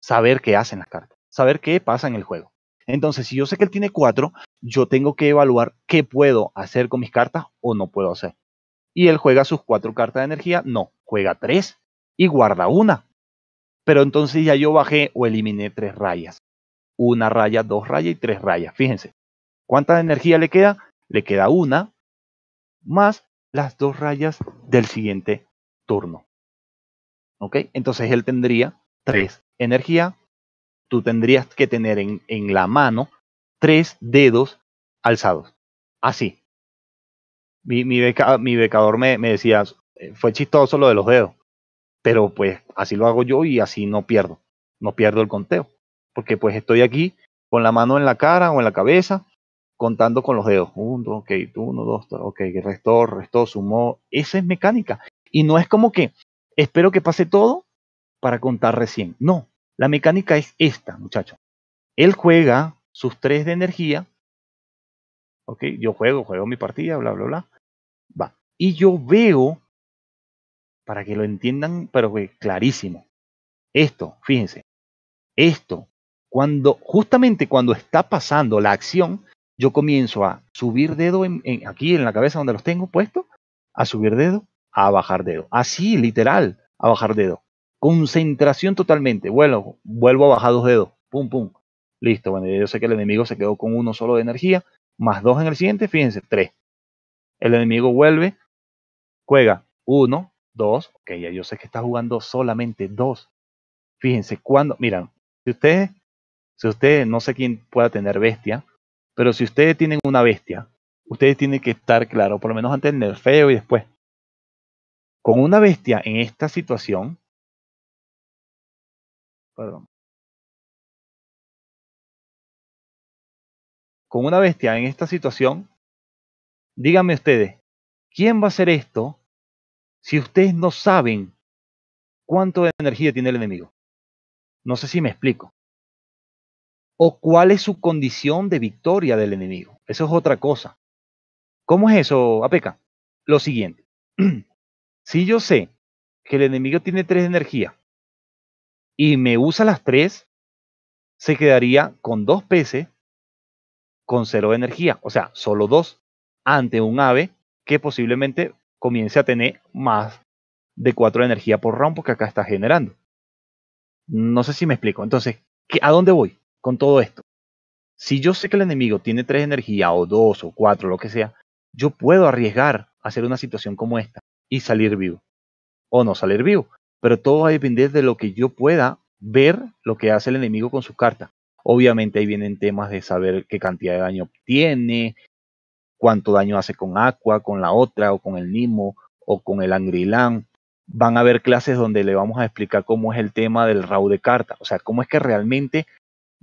Saber qué hacen las cartas. Saber qué pasa en el juego. Entonces, si yo sé que él tiene cuatro, yo tengo que evaluar qué puedo hacer con mis cartas o no puedo hacer. Y él juega sus cuatro cartas de energía. No, juega tres y guarda una. Pero entonces ya yo bajé o eliminé tres rayas. Una raya, dos rayas y tres rayas. Fíjense. ¿Cuánta energía le queda? Le queda una más las dos rayas del siguiente turno. ¿Ok? Entonces él tendría tres energía. Tú tendrías que tener en, la mano tres dedos alzados. Así. Mi, beca, mi becador me, me decía, eh, fue chistoso lo de los dedos, pero pues así lo hago yo y así no pierdo. No pierdo el conteo. Porque pues estoy aquí con la mano en la cara o en la cabeza contando con los dedos. Uno, ok, uno, dos, tres, ok, restó, restó, sumó. Esa es mecánica. Y no es como que espero que pase todo para contar recién. No, la mecánica es esta, muchachos. Él juega sus tres de energía. Ok, yo juego, juego mi partida, bla, bla, bla. Va. Y yo veo, para que lo entiendan, pero clarísimo. Esto, fíjense. Esto, cuando, justamente cuando está pasando la acción, yo comienzo a subir dedo en, aquí en la cabeza donde los tengo puesto, a subir dedo, a bajar dedo. Así, literal, a bajar dedo. Concentración totalmente. Bueno, vuelvo a bajar dos dedos. Pum, pum. Listo. Bueno, yo sé que el enemigo se quedó con uno solo de energía, más dos en el siguiente, fíjense, tres. El enemigo vuelve, juega uno, dos. Ok, ya yo sé que está jugando solamente dos. Fíjense cuando, miran, si ustedes, si ustedes, no sé quién pueda tener bestia, pero si ustedes tienen una bestia, ustedes tienen que estar claro, por lo menos antes del feo y después. Con una bestia en esta situación, perdón, con una bestia en esta situación, díganme ustedes, ¿quién va a hacer esto si ustedes no saben cuánto de energía tiene el enemigo? No sé si me explico o cuál es su condición de victoria del enemigo. Eso es otra cosa. ¿Cómo es eso, Apeca? Lo siguiente. si yo sé que el enemigo tiene tres de energía y me usa las tres, se quedaría con dos peces con cero de energía, o sea, solo dos, ante un ave que posiblemente comience a tener más de cuatro de energía por round porque acá está generando. No sé si me explico. Entonces, ¿a dónde voy? con todo esto? Si yo sé que el enemigo tiene tres energía o dos o cuatro, lo que sea, yo puedo arriesgar a hacer una situación como esta y salir vivo. O no salir vivo. Pero todo va a depender de lo que yo pueda ver lo que hace el enemigo con sus cartas. Obviamente ahí vienen temas de saber qué cantidad de daño obtiene, cuánto daño hace con Aqua, con la otra, o con el Nimo, o con el Angrilán. Van a haber clases donde le vamos a explicar cómo es el tema del RAW de carta, o sea, cómo es que realmente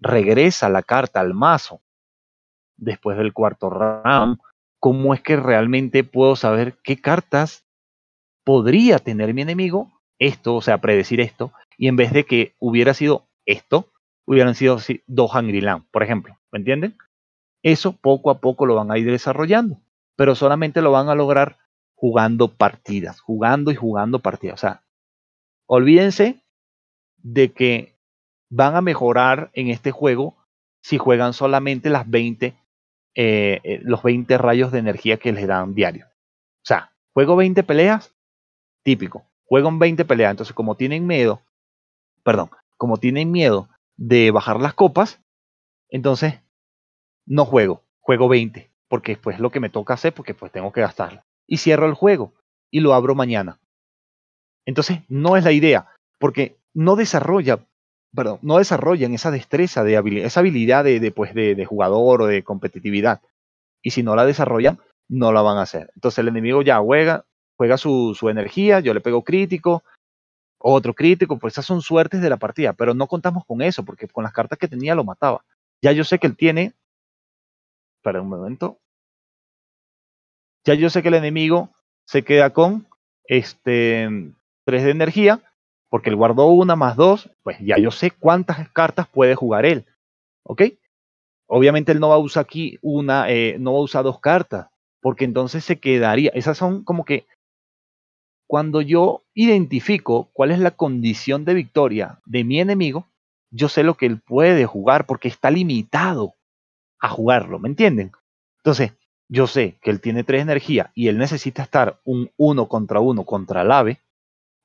regresa la carta al mazo después del cuarto round, cómo es que realmente puedo saber qué cartas podría tener mi enemigo, esto, o sea, predecir esto, y en vez de que hubiera sido esto, hubieran sido dos land por ejemplo, ¿me entienden? Eso poco a poco lo van a ir desarrollando, pero solamente lo van a lograr jugando partidas, jugando y jugando partidas. O sea, olvídense de que van a mejorar en este juego si juegan solamente las 20, eh, eh, los 20 rayos de energía que les dan diario. O sea, juego 20 peleas, típico, en 20 peleas. Entonces, como tienen miedo, perdón, como tienen miedo de bajar las copas, entonces no juego, juego 20, porque después lo que me toca hacer, porque pues tengo que gastarla. Y cierro el juego y lo abro mañana. Entonces, no es la idea, porque no desarrolla perdón, no desarrollan esa destreza, de esa habilidad pues, de, de, jugador o de competitividad. Y si no la desarrollan, no la van a hacer. Entonces el enemigo ya juega, juega su, su energía, yo le pego crítico, otro crítico, pues esas son suertes de la partida, pero no contamos con eso, porque con las cartas que tenía lo mataba. Ya yo sé que él tiene... Espera un momento. Ya yo sé que el enemigo se queda con este 3 de energía porque él guardó una más dos, pues ya yo sé cuántas cartas puede jugar él. ¿Ok? Obviamente él no va a usar aquí una, eh, no va a usar dos cartas, porque entonces se quedaría. Esas son como que cuando yo identifico cuál es la condición de victoria de mi enemigo, yo sé lo que él puede jugar porque está limitado a jugarlo, ¿me entienden? Entonces, yo sé que él tiene tres energías y él necesita estar un uno contra uno contra el ave,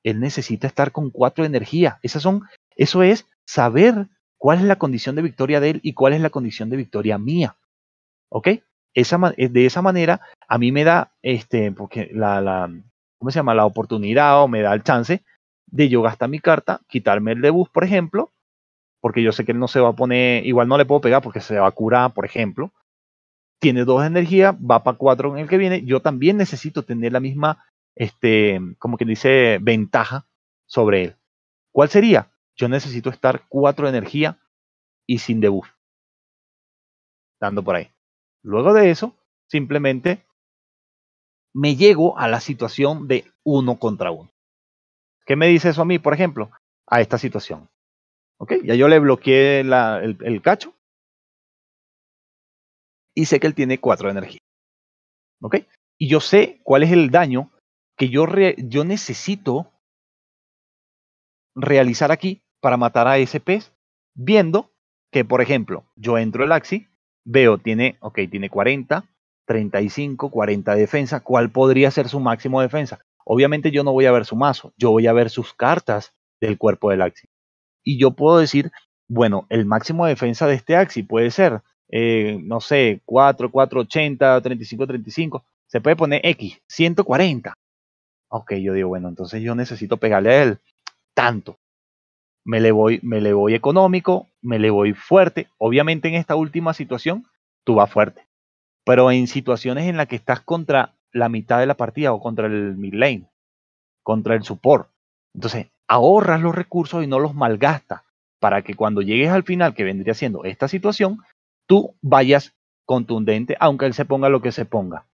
él necesita estar con cuatro energías. Esas son, eso es saber cuál es la condición de victoria de él y cuál es la condición de victoria mía. ¿Ok? Eh, de esa manera, a mí me da, este, porque la, la, ¿cómo se llama? La oportunidad o me da el chance de yo gastar mi carta, quitarme el debus, por ejemplo, porque yo sé que él no se va a poner, igual no le puedo pegar porque se va a curar, por ejemplo. Tiene dos energías, va para cuatro en el que viene. Yo también necesito tener la misma este, como quien dice, ventaja sobre él. ¿Cuál sería? Yo necesito estar cuatro de energía y sin debuff. Dando por ahí. Luego de eso, simplemente me llego a la situación de uno contra uno. ¿Qué me dice eso a mí, por ejemplo? A esta situación. ¿Ok? Ya yo le bloqueé el, cacho. Y sé que él tiene cuatro de energía. ¿Ok? Y yo sé cuál es el daño que yo, yo necesito realizar aquí para matar a ese pez, viendo que, por ejemplo, yo entro el Axi, veo, tiene, ok, tiene 40, 35, 40 defensa, ¿cuál podría ser su máximo defensa? Obviamente yo no voy a ver su mazo, yo voy a ver sus cartas del cuerpo del Axi. Y yo puedo decir, bueno, el máximo defensa de este Axi puede ser, eh, no sé, 4, 4, 80, 35, 35, se puede poner X, 140. Ok, yo digo, bueno, entonces yo necesito pegarle a él tanto. Me le voy, me le voy económico, me le voy fuerte. Obviamente en esta última situación, tú vas fuerte. Pero en situaciones en las que estás contra la mitad de la partida o contra el mid lane, contra el support. Entonces, ahorras los recursos y no los malgastas para que cuando llegues al final, que vendría siendo esta situación, tú vayas contundente, aunque él se ponga lo que se ponga.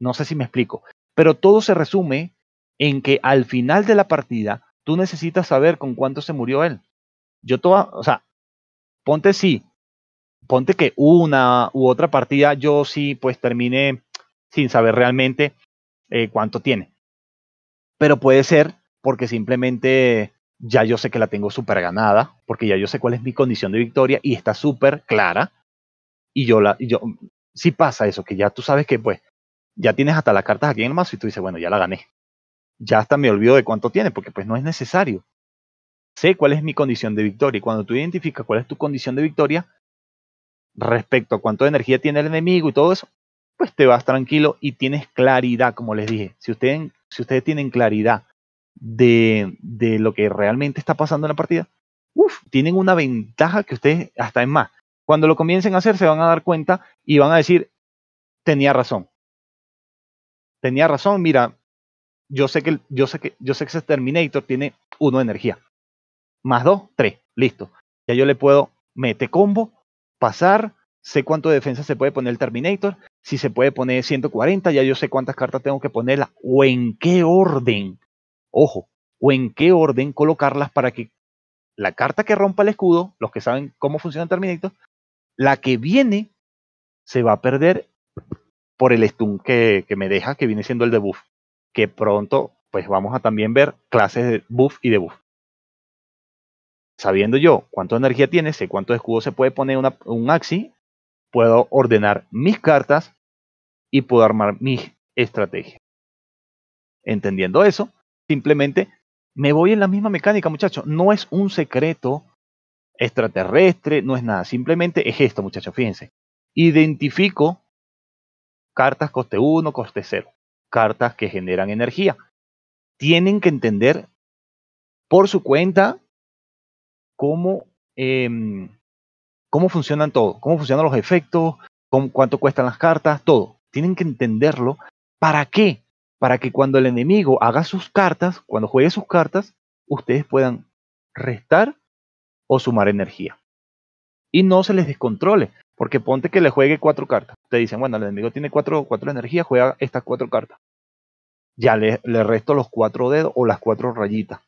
No sé si me explico, pero todo se resume en que al final de la partida tú necesitas saber con cuánto se murió él. Yo toda, o sea, ponte sí, ponte que una u otra partida yo sí pues terminé sin saber realmente eh, cuánto tiene. Pero puede ser porque simplemente ya yo sé que la tengo súper ganada, porque ya yo sé cuál es mi condición de victoria y está súper clara. Y yo la, yo, sí pasa eso, que ya tú sabes que pues ya tienes hasta las cartas aquí en el mazo y tú dices, bueno, ya la gané ya hasta me olvido de cuánto tiene, porque pues no es necesario. Sé cuál es mi condición de victoria y cuando tú identificas cuál es tu condición de victoria respecto a cuánto energía tiene el enemigo y todo eso, pues te vas tranquilo y tienes claridad, como les dije. Si, ustedes, si ustedes tienen claridad de, lo que realmente está pasando en la partida, tienen una ventaja que ustedes, hasta es más, cuando lo comiencen a hacer se van a dar cuenta y van a decir, tenía razón. Tenía razón, mira, yo sé que, yo sé que, yo sé que ese Terminator tiene uno de energía. Más 2, 3. Listo. Ya yo le puedo meter combo, pasar, sé cuánto de defensa se puede poner el Terminator, si se puede poner 140, ya yo sé cuántas cartas tengo que ponerlas o en qué orden. Ojo, o en qué orden colocarlas para que la carta que rompa el escudo, los que saben cómo funciona el Terminator, la que viene se va a perder por el stun que, que me deja, que viene siendo el debuff que pronto pues vamos a también ver clases de buff y de buff. Sabiendo yo cuánta energía tiene, sé cuánto escudo se puede poner un axi, puedo ordenar mis cartas y puedo armar mi estrategia. Entendiendo eso, simplemente me voy en la misma mecánica, muchachos. No es un secreto extraterrestre, no es nada. Simplemente es esto, muchachos. Fíjense. Identifico cartas coste 1, coste 0 cartas que generan energía. Tienen que entender por su cuenta cómo, em, cómo funcionan todo, cómo funcionan los efectos, cuánto cuestan las cartas, todo. Tienen que entenderlo. ¿Para qué? Para que cuando el enemigo haga sus cartas, cuando juegue sus cartas, ustedes puedan restar o sumar energía. Y no se les descontrole, porque ponte que le juegue cuatro cartas. Te dicen, bueno, el enemigo tiene cuatro, cuatro energías, juega estas cuatro cartas ya le, resto los cuatro dedos o las cuatro rayitas.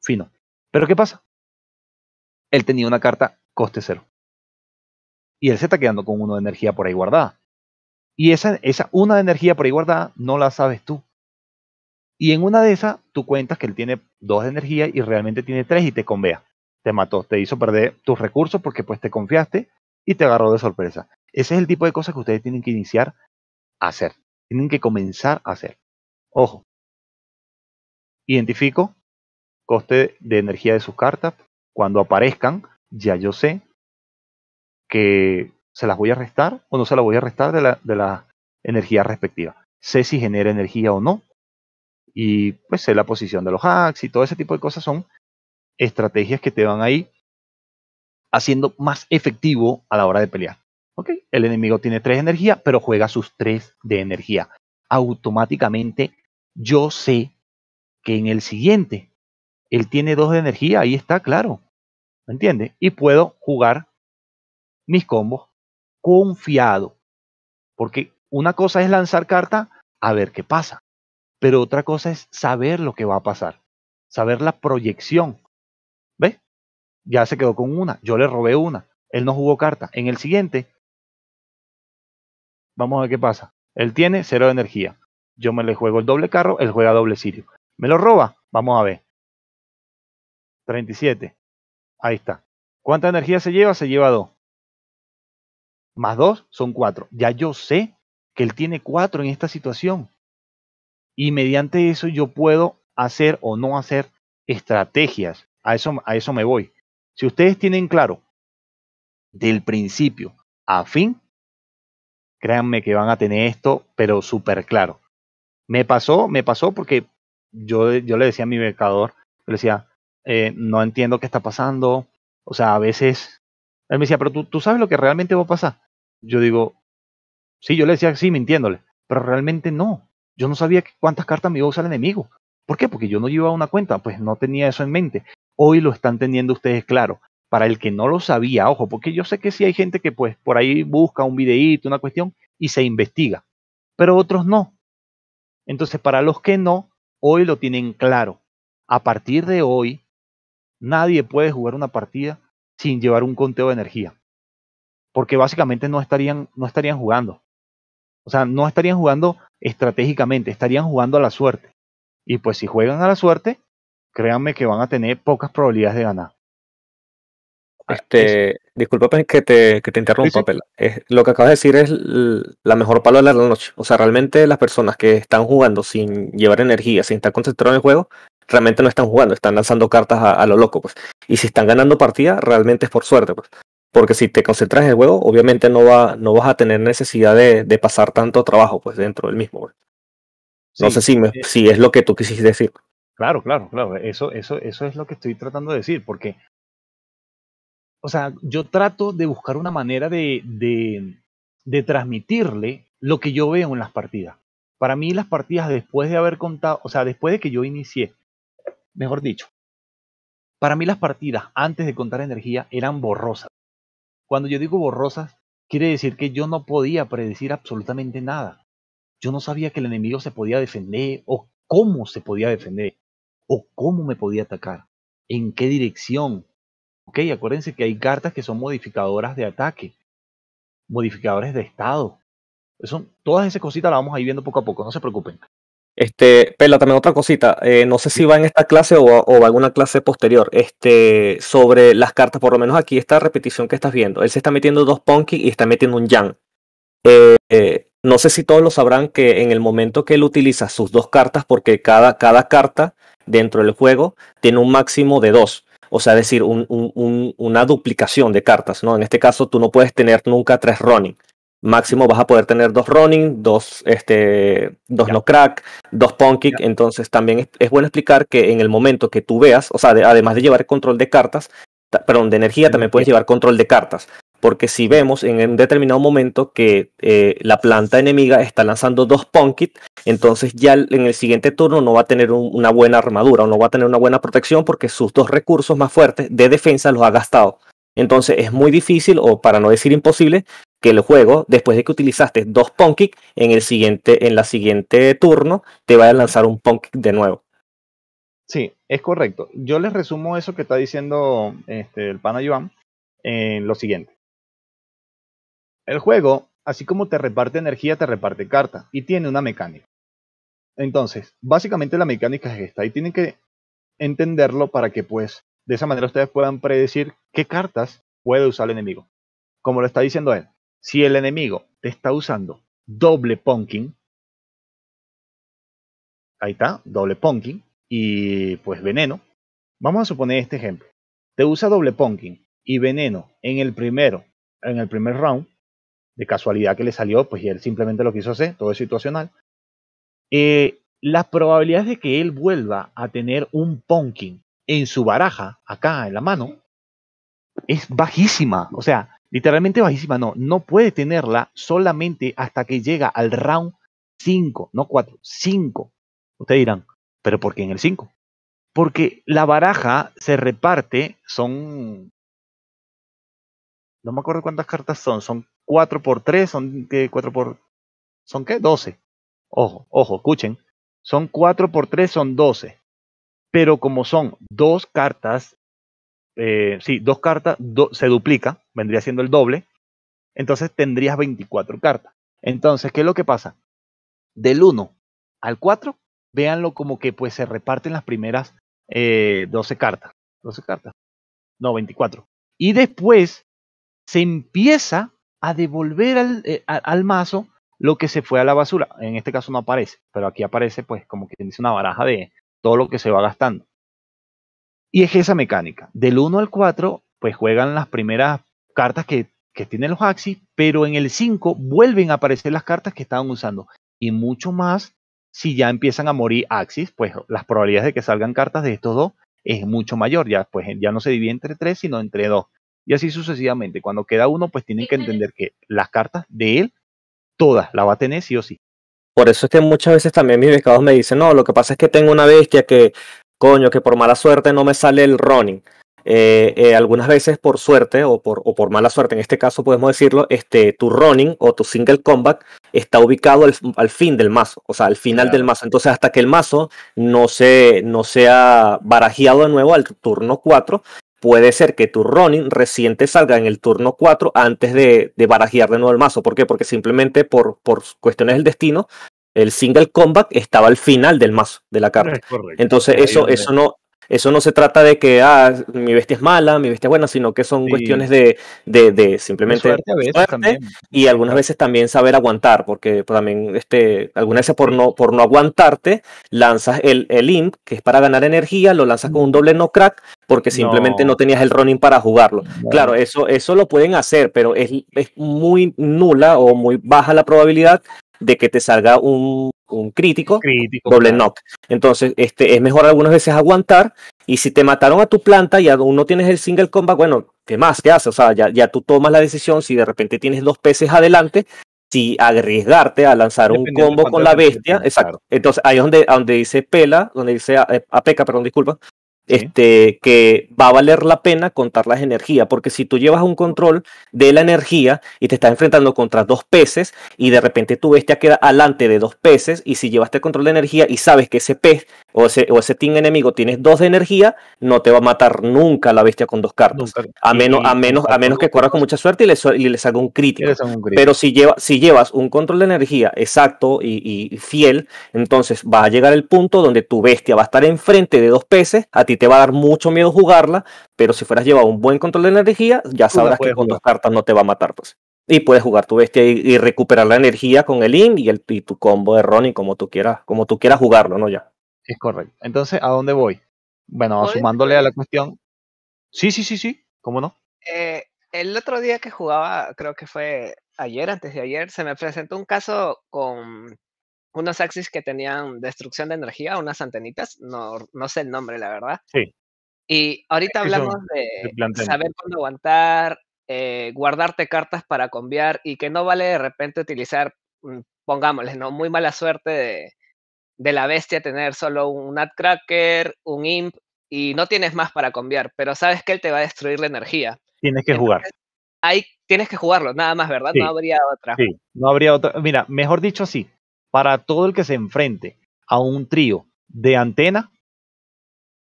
Fino. Pero ¿qué pasa? Él tenía una carta coste cero. Y él se está quedando con uno de energía por ahí guardada. Y esa, esa una de energía por ahí guardada no la sabes tú. Y en una de esas tú cuentas que él tiene dos de energía y realmente tiene tres y te convea. Te mató, te hizo perder tus recursos porque pues te confiaste y te agarró de sorpresa. Ese es el tipo de cosas que ustedes tienen que iniciar a hacer. Tienen que comenzar a hacer. Ojo, identifico coste de energía de sus cartas. Cuando aparezcan, ya yo sé que se las voy a restar o no se las voy a restar de la, energía respectiva. Sé si genera energía o no. Y pues sé la posición de los hacks y todo ese tipo de cosas son estrategias que te van ahí haciendo más efectivo a la hora de pelear. ¿Ok? El enemigo tiene tres de energía, pero juega sus tres de energía. Automáticamente yo sé que en el siguiente él tiene dos de energía, ahí está, claro. ¿Me entiendes? Y puedo jugar mis combos confiado. Porque una cosa es lanzar carta a ver qué pasa. Pero otra cosa es saber lo que va a pasar. Saber la proyección. ¿Ves? Ya se quedó con una. Yo le robé una. Él no jugó carta. En el siguiente, vamos a ver qué pasa. Él tiene cero de energía yo me le juego el doble carro, él juega doble sirio. ¿Me lo roba? Vamos a ver. 37. Ahí está. ¿Cuánta energía se lleva? Se lleva 2. Más 2 son 4. Ya yo sé que él tiene 4 en esta situación. Y mediante eso yo puedo hacer o no hacer estrategias. A eso, a eso me voy. Si ustedes tienen claro del principio a fin, créanme que van a tener esto, pero súper claro. Me pasó, me pasó porque yo, yo le decía a mi mercador, le decía, eh, no entiendo qué está pasando. O sea, a veces. Él me decía, pero tú, tú sabes lo que realmente va a pasar. Yo digo, sí, yo le decía sí, mintiéndole, pero realmente no. Yo no sabía cuántas cartas me iba a usar el enemigo. ¿Por qué? Porque yo no llevaba una cuenta, pues no tenía eso en mente. Hoy lo están teniendo ustedes claro. Para el que no lo sabía, ojo, porque yo sé que sí hay gente que pues por ahí busca un videíto, una cuestión y se investiga, pero otros no. Entonces, para los que no, hoy lo tienen claro. A partir de hoy, nadie puede jugar una partida sin llevar un conteo de energía. Porque básicamente no estarían, no estarían jugando. O sea, no estarían jugando estratégicamente, estarían jugando a la suerte. Y pues si juegan a la suerte, créanme que van a tener pocas probabilidades de ganar. Ah, este, disculpa pues, que te, que te interrumpa, lo que acabas de decir es la mejor palo de la noche. O sea, realmente las personas que están jugando sin llevar energía, sin estar concentradas en el juego, realmente no están jugando, están lanzando cartas a, lo loco, pues. Y si están ganando partida, realmente es por suerte, pues. Porque si te concentras en el juego, obviamente no, va, no vas a tener necesidad de, de pasar tanto trabajo, pues, dentro del mismo, pues. No sé si, eh. si es lo que tú quisiste decir. Claro, claro, claro. Eso, eso, eso es lo que estoy tratando de decir, porque o sea, yo trato de buscar una manera de, de, de, transmitirle lo que yo veo en las partidas. Para mí las partidas después de haber contado, o sea, después de que yo inicié, mejor dicho, para mí las partidas antes de contar energía eran borrosas. Cuando yo digo borrosas, quiere decir que yo no podía predecir absolutamente nada. Yo no sabía que el enemigo se podía defender o cómo se podía defender o cómo me podía atacar, en qué dirección, Ok, acuérdense que hay cartas que son modificadoras de ataque, modificadores de estado. todas esas cositas las vamos a ir viendo poco a poco, no se preocupen. Este, Pela, también otra cosita, eh, no sé si va en esta clase o, va en una clase posterior, este, sobre las cartas, por lo menos aquí esta repetición que estás viendo, él se está metiendo dos Ponky y está metiendo un Yang. Eh, eh, no sé si todos lo sabrán que en el momento que él utiliza sus dos cartas, porque cada, cada carta dentro del juego tiene un máximo de dos, o sea, decir, un, una duplicación de cartas, ¿no? En este caso, tú no puedes tener nunca tres running. Máximo vas a poder tener dos running, dos, este, dos no crack, dos punk kick. Entonces también es, bueno explicar que en el momento que tú veas, o sea, además de llevar control de cartas, perdón, de energía, también puedes llevar control de cartas porque si vemos en un determinado momento que eh, la planta enemiga está lanzando dos Punkit, entonces ya en el siguiente turno no va a tener una buena armadura o no va a tener una buena protección porque sus dos recursos más fuertes de defensa los ha gastado. Entonces es muy difícil, o para no decir imposible, que el juego, después de que utilizaste dos Punkit, en el siguiente, en la siguiente turno, te vaya a lanzar un Punkit de nuevo. Sí, es correcto. Yo les resumo eso que está diciendo este, el pana Joan en lo siguiente. El juego, así como te reparte energía, te reparte carta y tiene una mecánica. Entonces, básicamente la mecánica es esta y tienen que entenderlo para que pues de esa manera ustedes puedan predecir qué cartas puede usar el enemigo. Como lo está diciendo él, si el enemigo te está usando doble punking, ahí está, doble punking y pues veneno, vamos a suponer este ejemplo. Te usa doble punking y veneno en el primero, en el primer round, de casualidad que le salió, pues y él simplemente lo quiso hacer, todo es situacional. Eh, las probabilidades de que él vuelva a tener un Ponkin en su baraja, acá en la mano, es bajísima. O sea, literalmente bajísima, no. No puede tenerla solamente hasta que llega al round 5, no 4, 5. Ustedes dirán, ¿pero por qué en el 5? Porque la baraja se reparte, son. No me acuerdo cuántas cartas son, son 4 por 3 son 4 por son qué? 12. Ojo, ojo, escuchen. Son 4 por 3 son 12. Pero como son 2 cartas, eh, sí, 2 cartas se duplica, vendría siendo el doble. Entonces tendrías 24 cartas. Entonces, ¿qué es lo que pasa? Del 1 al 4, véanlo como que pues se reparten las primeras 12 eh, cartas. 12 cartas. No, 24. Y después se empieza a devolver eh, al, mazo lo que se fue a la basura. En este caso no aparece, pero aquí aparece pues como que dice una baraja de todo lo que se va gastando. Y es esa mecánica. Del 1 al 4 pues juegan las primeras cartas que, tienen los Axis, pero en el 5 vuelven a aparecer las cartas que estaban usando. Y mucho más si ya empiezan a morir Axis, pues las probabilidades de que salgan cartas de estos dos es mucho mayor. Ya, pues, ya no se divide entre tres, sino entre dos y así sucesivamente. Cuando queda uno, pues tienen que entender que las cartas de él, todas las va a tener sí o sí. Por eso es que muchas veces también mis becados me dicen, no, lo que pasa es que tengo una bestia que, coño, que por mala suerte no me sale el running. Eh, eh, algunas veces por suerte o por, o por, mala suerte, en este caso podemos decirlo, este, tu running o tu single combat está ubicado al, fin del mazo, o sea, al final del mazo. Entonces, hasta que el mazo no, se, no sea barajeado de nuevo al turno 4, puede ser que tu running reciente salga en el turno 4 antes de, de barajear de nuevo el mazo. ¿Por qué? Porque simplemente por, por cuestiones del destino, el single combat estaba al final del mazo, de la carta. Entonces, eso, eso, no, eso no se trata de que, ah, mi bestia es mala, mi bestia es buena, sino que son cuestiones de, simplemente... Y algunas veces también saber aguantar, porque también, este, algunas veces por no, por no aguantarte, lanzas el, el imp, que es para ganar energía, lo lanzas con un mm. doble no crack, porque simplemente no, tenías el running para jugarlo. Claro. eso, eso lo pueden hacer, pero es, es muy nula o muy baja la probabilidad de que te salga un un crítico, doble knock. Entonces, este, es mejor algunas veces aguantar. Y si te mataron a tu planta y aún no tienes el single combat, bueno, ¿qué más? ¿Qué haces? O sea, ya, tú tomas la decisión. Si de repente tienes dos peces adelante, si arriesgarte a lanzar un combo con la bestia, exacto. Entonces ahí es donde, donde dice Pela, donde dice eh, Apeca, perdón, disculpa, este, que va a valer la pena contar las energías, porque si tú llevas un control de la energía y te estás enfrentando contra dos peces y de repente tu bestia queda alante de dos peces y si llevaste el control de energía y sabes que ese pez o ese, o team enemigo tienes dos de energía, no te va a matar nunca la bestia con dos cartas. A menos, a menos, a menos que corras con mucha suerte y le, y le salga un crítico. Pero si, si llevas un control de energía exacto y, fiel, entonces va a llegar el punto donde tu bestia va a estar enfrente de dos peces, a ti te va a dar mucho miedo jugarla, pero si fueras llevado un buen control de energía, ya sabrás que con dos cartas no te va a matar. Pues. Y puedes jugar tu bestia y, recuperar la energía con el in y, el, tu combo de Ronin como tú quieras, como tú quieras jugarlo, ¿no? Ya. Es correcto. Entonces, ¿a dónde voy? Bueno, sumándole a la cuestión. Sí, sí, sí, sí. ¿Cómo no? Eh, el otro día que jugaba, creo que fue ayer, antes de ayer, se me presentó un caso con unos Axis que tenían destrucción de energía, unas antenitas, no, no sé el nombre, la verdad. Sí. Y ahorita hablamos de saber cuándo aguantar, eh, guardarte cartas para conviar, y que no vale de repente utilizar, mm, pongámosle, ¿no? Muy mala suerte de de la bestia tener solo un Nutcracker, un Imp, y no tienes más para cambiar, pero sabes que él te va a destruir la energía. Tienes que jugar. Ahí tienes que jugarlo, nada más, ¿verdad? no habría otra. no habría otra. Mira, mejor dicho así, para todo el que se enfrente a un trío de antena,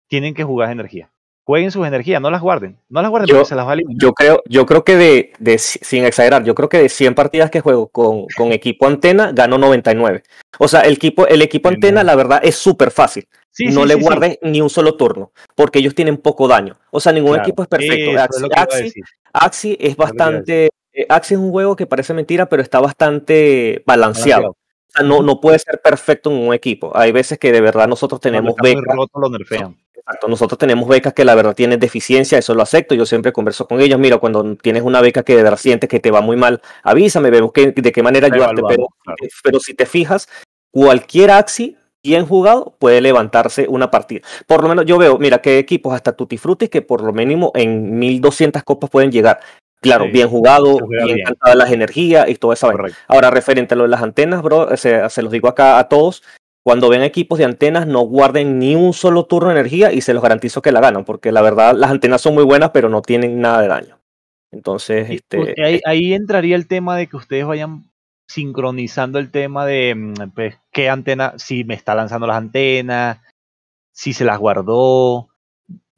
tienen que jugar energía jueguen sus energías, no las guarden, no las guarden yo, se las Yo creo, yo creo que de, sin exagerar, yo creo que de 100 partidas que juego con, equipo antena, gano 99. O sea, el equipo, el equipo antena, la verdad, es súper fácil. no le guarden ni un solo turno, porque ellos tienen poco daño. O sea, ningún equipo es perfecto. Axi, es es bastante. Eh, Axi es un juego que parece mentira, pero está bastante balanceado. O sea, no, no puede ser perfecto en un equipo. Hay veces que de verdad nosotros tenemos lo nerfean nosotros tenemos becas que la verdad tienen deficiencia, eso lo acepto, yo siempre converso con ellos, mira, cuando tienes una beca que de verdad sientes que te va muy mal, avísame, vemos de qué manera yo pero, si te fijas, cualquier axi bien jugado puede levantarse una partida. Por lo menos yo veo, mira, qué equipos hasta Tutti Frutti que por lo mínimo en 1200 copas pueden llegar. Claro, bien jugado, bien, las energías y todo eso. Ahora, referente a lo de las antenas, bro, eh, se, se los digo acá a todos cuando ven equipos de antenas, no guarden ni un solo turno de energía y se los garantizo que la ganan, porque la verdad las antenas son muy buenas, pero no tienen nada de daño. Entonces, este, ahí, entraría el tema de que ustedes vayan sincronizando el tema de mm, pues, qué antena, si me está lanzando las antenas, si se las guardó.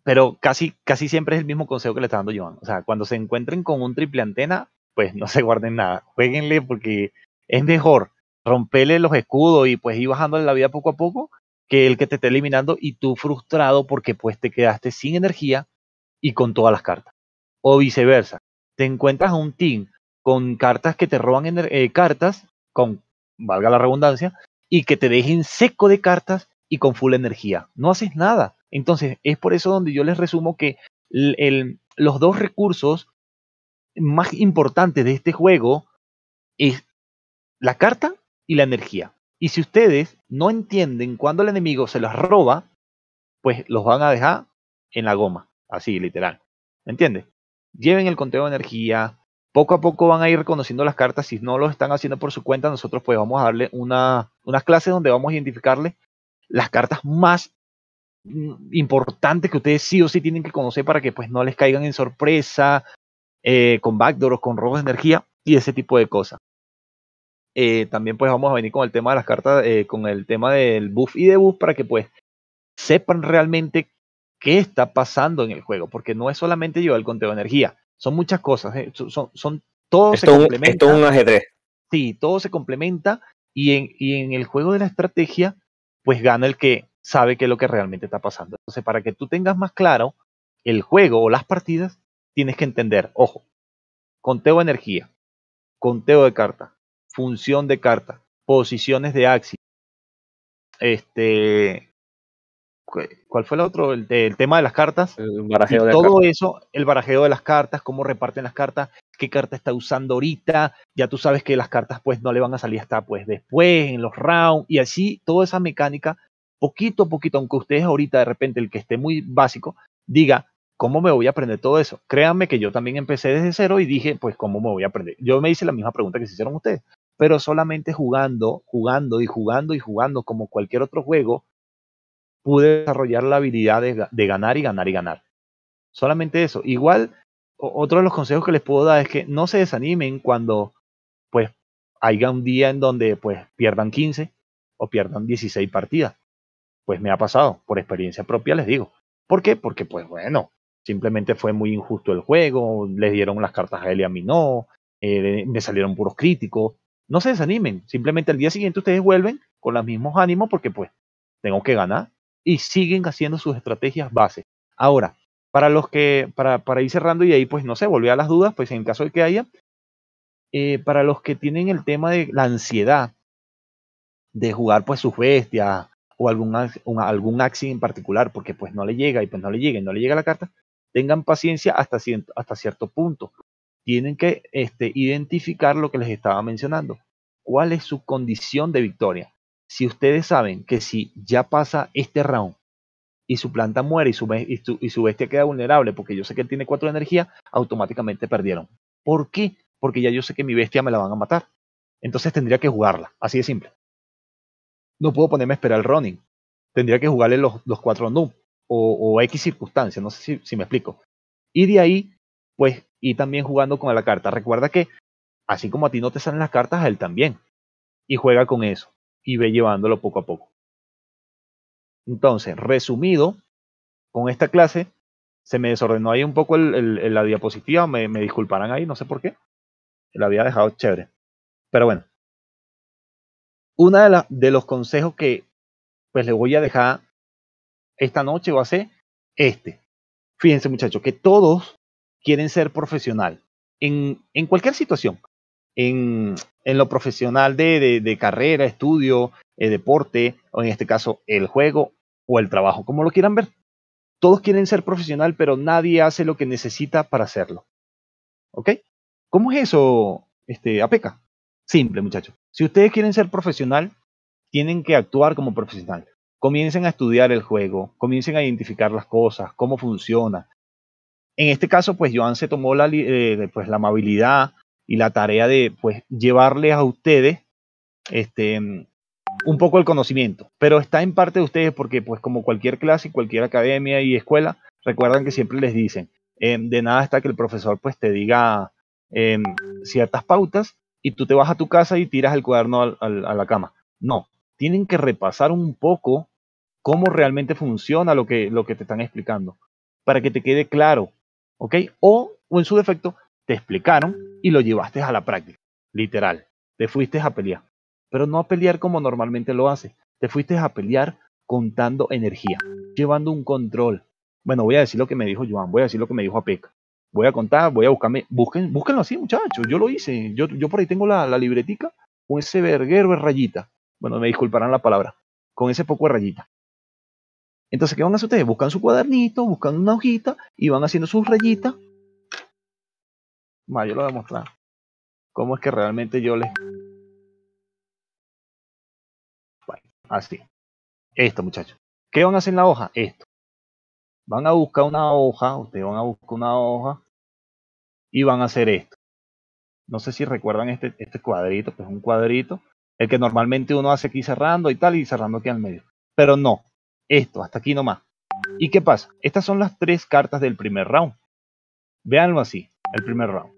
Pero casi, casi siempre es el mismo consejo que le está dando Joan. O sea, cuando se encuentren con un triple antena, pues no se guarden nada. Jueguenle porque es mejor rompele los escudos y pues ir bajándole la vida poco a poco que el que te esté eliminando y tú frustrado porque pues te quedaste sin energía y con todas las cartas. O viceversa, te encuentras a un team con cartas que te roban eh, cartas, con valga la redundancia, y que te dejen seco de cartas y con full energía. No haces nada. Entonces, es por eso donde yo les resumo que el, los dos recursos más importantes de este juego es la carta y la energía. Y si ustedes no entienden cuando el enemigo se las roba, pues los van a dejar en la goma, así literal. entiende Lleven el conteo de energía, poco a poco van a ir reconociendo las cartas, si no lo están haciendo por su cuenta, nosotros pues vamos a darle una, unas clases donde vamos a identificarle las cartas más mm, importantes que ustedes sí o sí tienen que conocer para que pues no les caigan en sorpresa eh, con con o con robos de energía y ese tipo de cosas. Eh, también pues vamos a venir con el tema de las cartas, eh, con el tema del buff y debuff para que pues sepan realmente qué está pasando en el juego, porque no es solamente yo el conteo de energía, son muchas cosas, eh, son, son todo se complementa. es un ajedrez. Sí, todo se complementa y en, y en el juego de la estrategia pues gana el que sabe qué es lo que realmente está pasando. Entonces, para que tú tengas más claro el juego o las partidas, tienes que entender, ojo, conteo de energía, conteo de cartas, función de carta, posiciones de axis. Este, ¿Cuál fue el otro? El, tema de las cartas. El barajeo de todo eso, el barajeo de las cartas, cómo reparten las cartas, qué carta está usando ahorita. Ya tú sabes que las cartas pues no le van a salir hasta pues después, en los rounds. Y así, toda esa mecánica, poquito a poquito, aunque ustedes ahorita de repente el que esté muy básico, diga, ¿cómo me voy a aprender todo eso? Créanme que yo también empecé desde cero y dije, pues, ¿cómo me voy a aprender? Yo me hice la misma pregunta que se hicieron ustedes pero solamente jugando, jugando y jugando y jugando como cualquier otro juego, pude desarrollar la habilidad de, ganar y ganar y ganar. Solamente eso. Igual, otro de los consejos que les puedo dar es que no se desanimen cuando, pues, haya un día en donde, pues, pierdan 15 o pierdan 16 partidas. Pues me ha pasado, por experiencia propia les digo. ¿Por qué? Porque, pues, bueno, simplemente fue muy injusto el juego, les dieron las cartas a él y a mí no, me salieron puros críticos, no se desanimen, simplemente al día siguiente ustedes vuelven con los mismos ánimos porque pues tengo que ganar y siguen haciendo sus estrategias base. Ahora, para los que, para, ir cerrando y ahí pues no sé, volver a las dudas, pues en caso de que haya, eh, para los que tienen el tema de la ansiedad de jugar pues sus bestias o algún, algún en particular, porque pues no le llega y pues no le llega y no le llega la carta, tengan paciencia hasta, hasta cierto punto tienen que este, identificar lo que les estaba mencionando. ¿Cuál es su condición de victoria? Si ustedes saben que si ya pasa este round y su planta muere y su, bestia queda vulnerable, porque yo sé que tiene cuatro de energía, automáticamente perdieron. ¿Por qué? Porque ya yo sé que mi bestia me la van a matar. Entonces tendría que jugarla, así de simple. No puedo ponerme a esperar el running. Tendría que jugarle los, los cuatro no o, X circunstancias, no sé si me explico. Y de ahí, pues y también jugando con la carta. Recuerda que así como a ti no te salen las cartas, a él también. Y juega con eso y ve llevándolo poco a poco. Entonces, resumido, con esta clase se me desordenó ahí un poco la diapositiva, me, disculparán ahí, no sé por qué. La había dejado chévere. Pero bueno, uno de, de los consejos que pues le voy a dejar esta noche va a ser este. Fíjense muchachos, que todos quieren ser profesional. En, cualquier situación, en, lo profesional de, carrera, estudio, eh, deporte, o en este caso el juego o el trabajo, como lo quieran ver. Todos quieren ser profesional, pero nadie hace lo que necesita para hacerlo. ¿Ok? ¿Cómo es eso, este, Apeca? Simple, muchachos. Si ustedes quieren ser profesional, tienen que actuar como profesional. Comiencen a estudiar el juego, comiencen a identificar las cosas, cómo funciona, en este caso, pues Joan se tomó la, eh, pues, la amabilidad y la tarea de pues, llevarles a ustedes este, un poco el conocimiento, pero está en parte de ustedes porque pues como cualquier clase, cualquier academia y escuela, recuerdan que siempre les dicen, eh, de nada está que el profesor pues te diga eh, ciertas pautas y tú te vas a tu casa y tiras el cuaderno a la cama. No, tienen que repasar un poco cómo realmente funciona lo que, lo que te están explicando, para que te quede claro ¿ok? O, o en su defecto, te explicaron y lo llevaste a la práctica, literal. Te fuiste a pelear, pero no a pelear como normalmente lo haces. Te fuiste a pelear contando energía, llevando un control. Bueno, voy a decir lo que me dijo Joan, voy a decir lo que me dijo Apeca. Voy a contar, voy a buscarme, busquen, búsquenlo así, muchachos. Yo lo hice, yo, yo por ahí tengo la, la libretica con ese verguero de rayita. Bueno, me disculparán la palabra, con ese poco de rayita. Entonces, ¿qué van a hacer ustedes? Buscan su cuadernito, buscan una hojita y van haciendo sus rayitas. Va, yo lo voy a mostrar. ¿Cómo es que realmente yo les... Bueno, así. Esto, muchachos. ¿Qué van a hacer en la hoja? Esto. Van a buscar una hoja, ustedes van a buscar una hoja y van a hacer esto. No sé si recuerdan este, este cuadrito, que es un cuadrito, el que normalmente uno hace aquí cerrando y tal, y cerrando aquí al medio. Pero no, esto, hasta aquí nomás. ¿Y qué pasa? Estas son las tres cartas del primer round. Veanlo así, el primer round.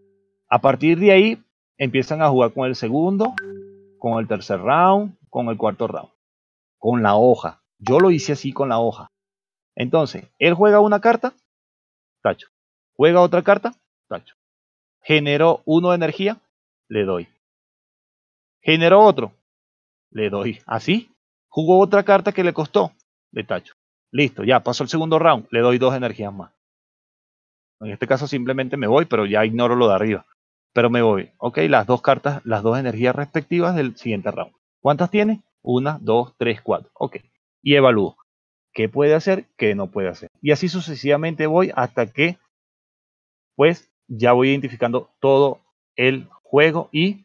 A partir de ahí empiezan a jugar con el segundo, con el tercer round, con el cuarto round, con la hoja. Yo lo hice así con la hoja. Entonces, él juega una carta, tacho. Juega otra carta, tacho. Generó uno de energía, le doy. Generó otro, le doy. Así. Jugó otra carta que le costó, de tacho. Listo, ya pasó el segundo round, le doy dos energías más. En este caso simplemente me voy, pero ya ignoro lo de arriba. Pero me voy. Ok, las dos cartas, las dos energías respectivas del siguiente round. ¿Cuántas tiene? Una, dos, tres, cuatro. Ok. Y evalúo. ¿Qué puede hacer? ¿Qué no puede hacer? Y así sucesivamente voy hasta que, pues, ya voy identificando todo el juego y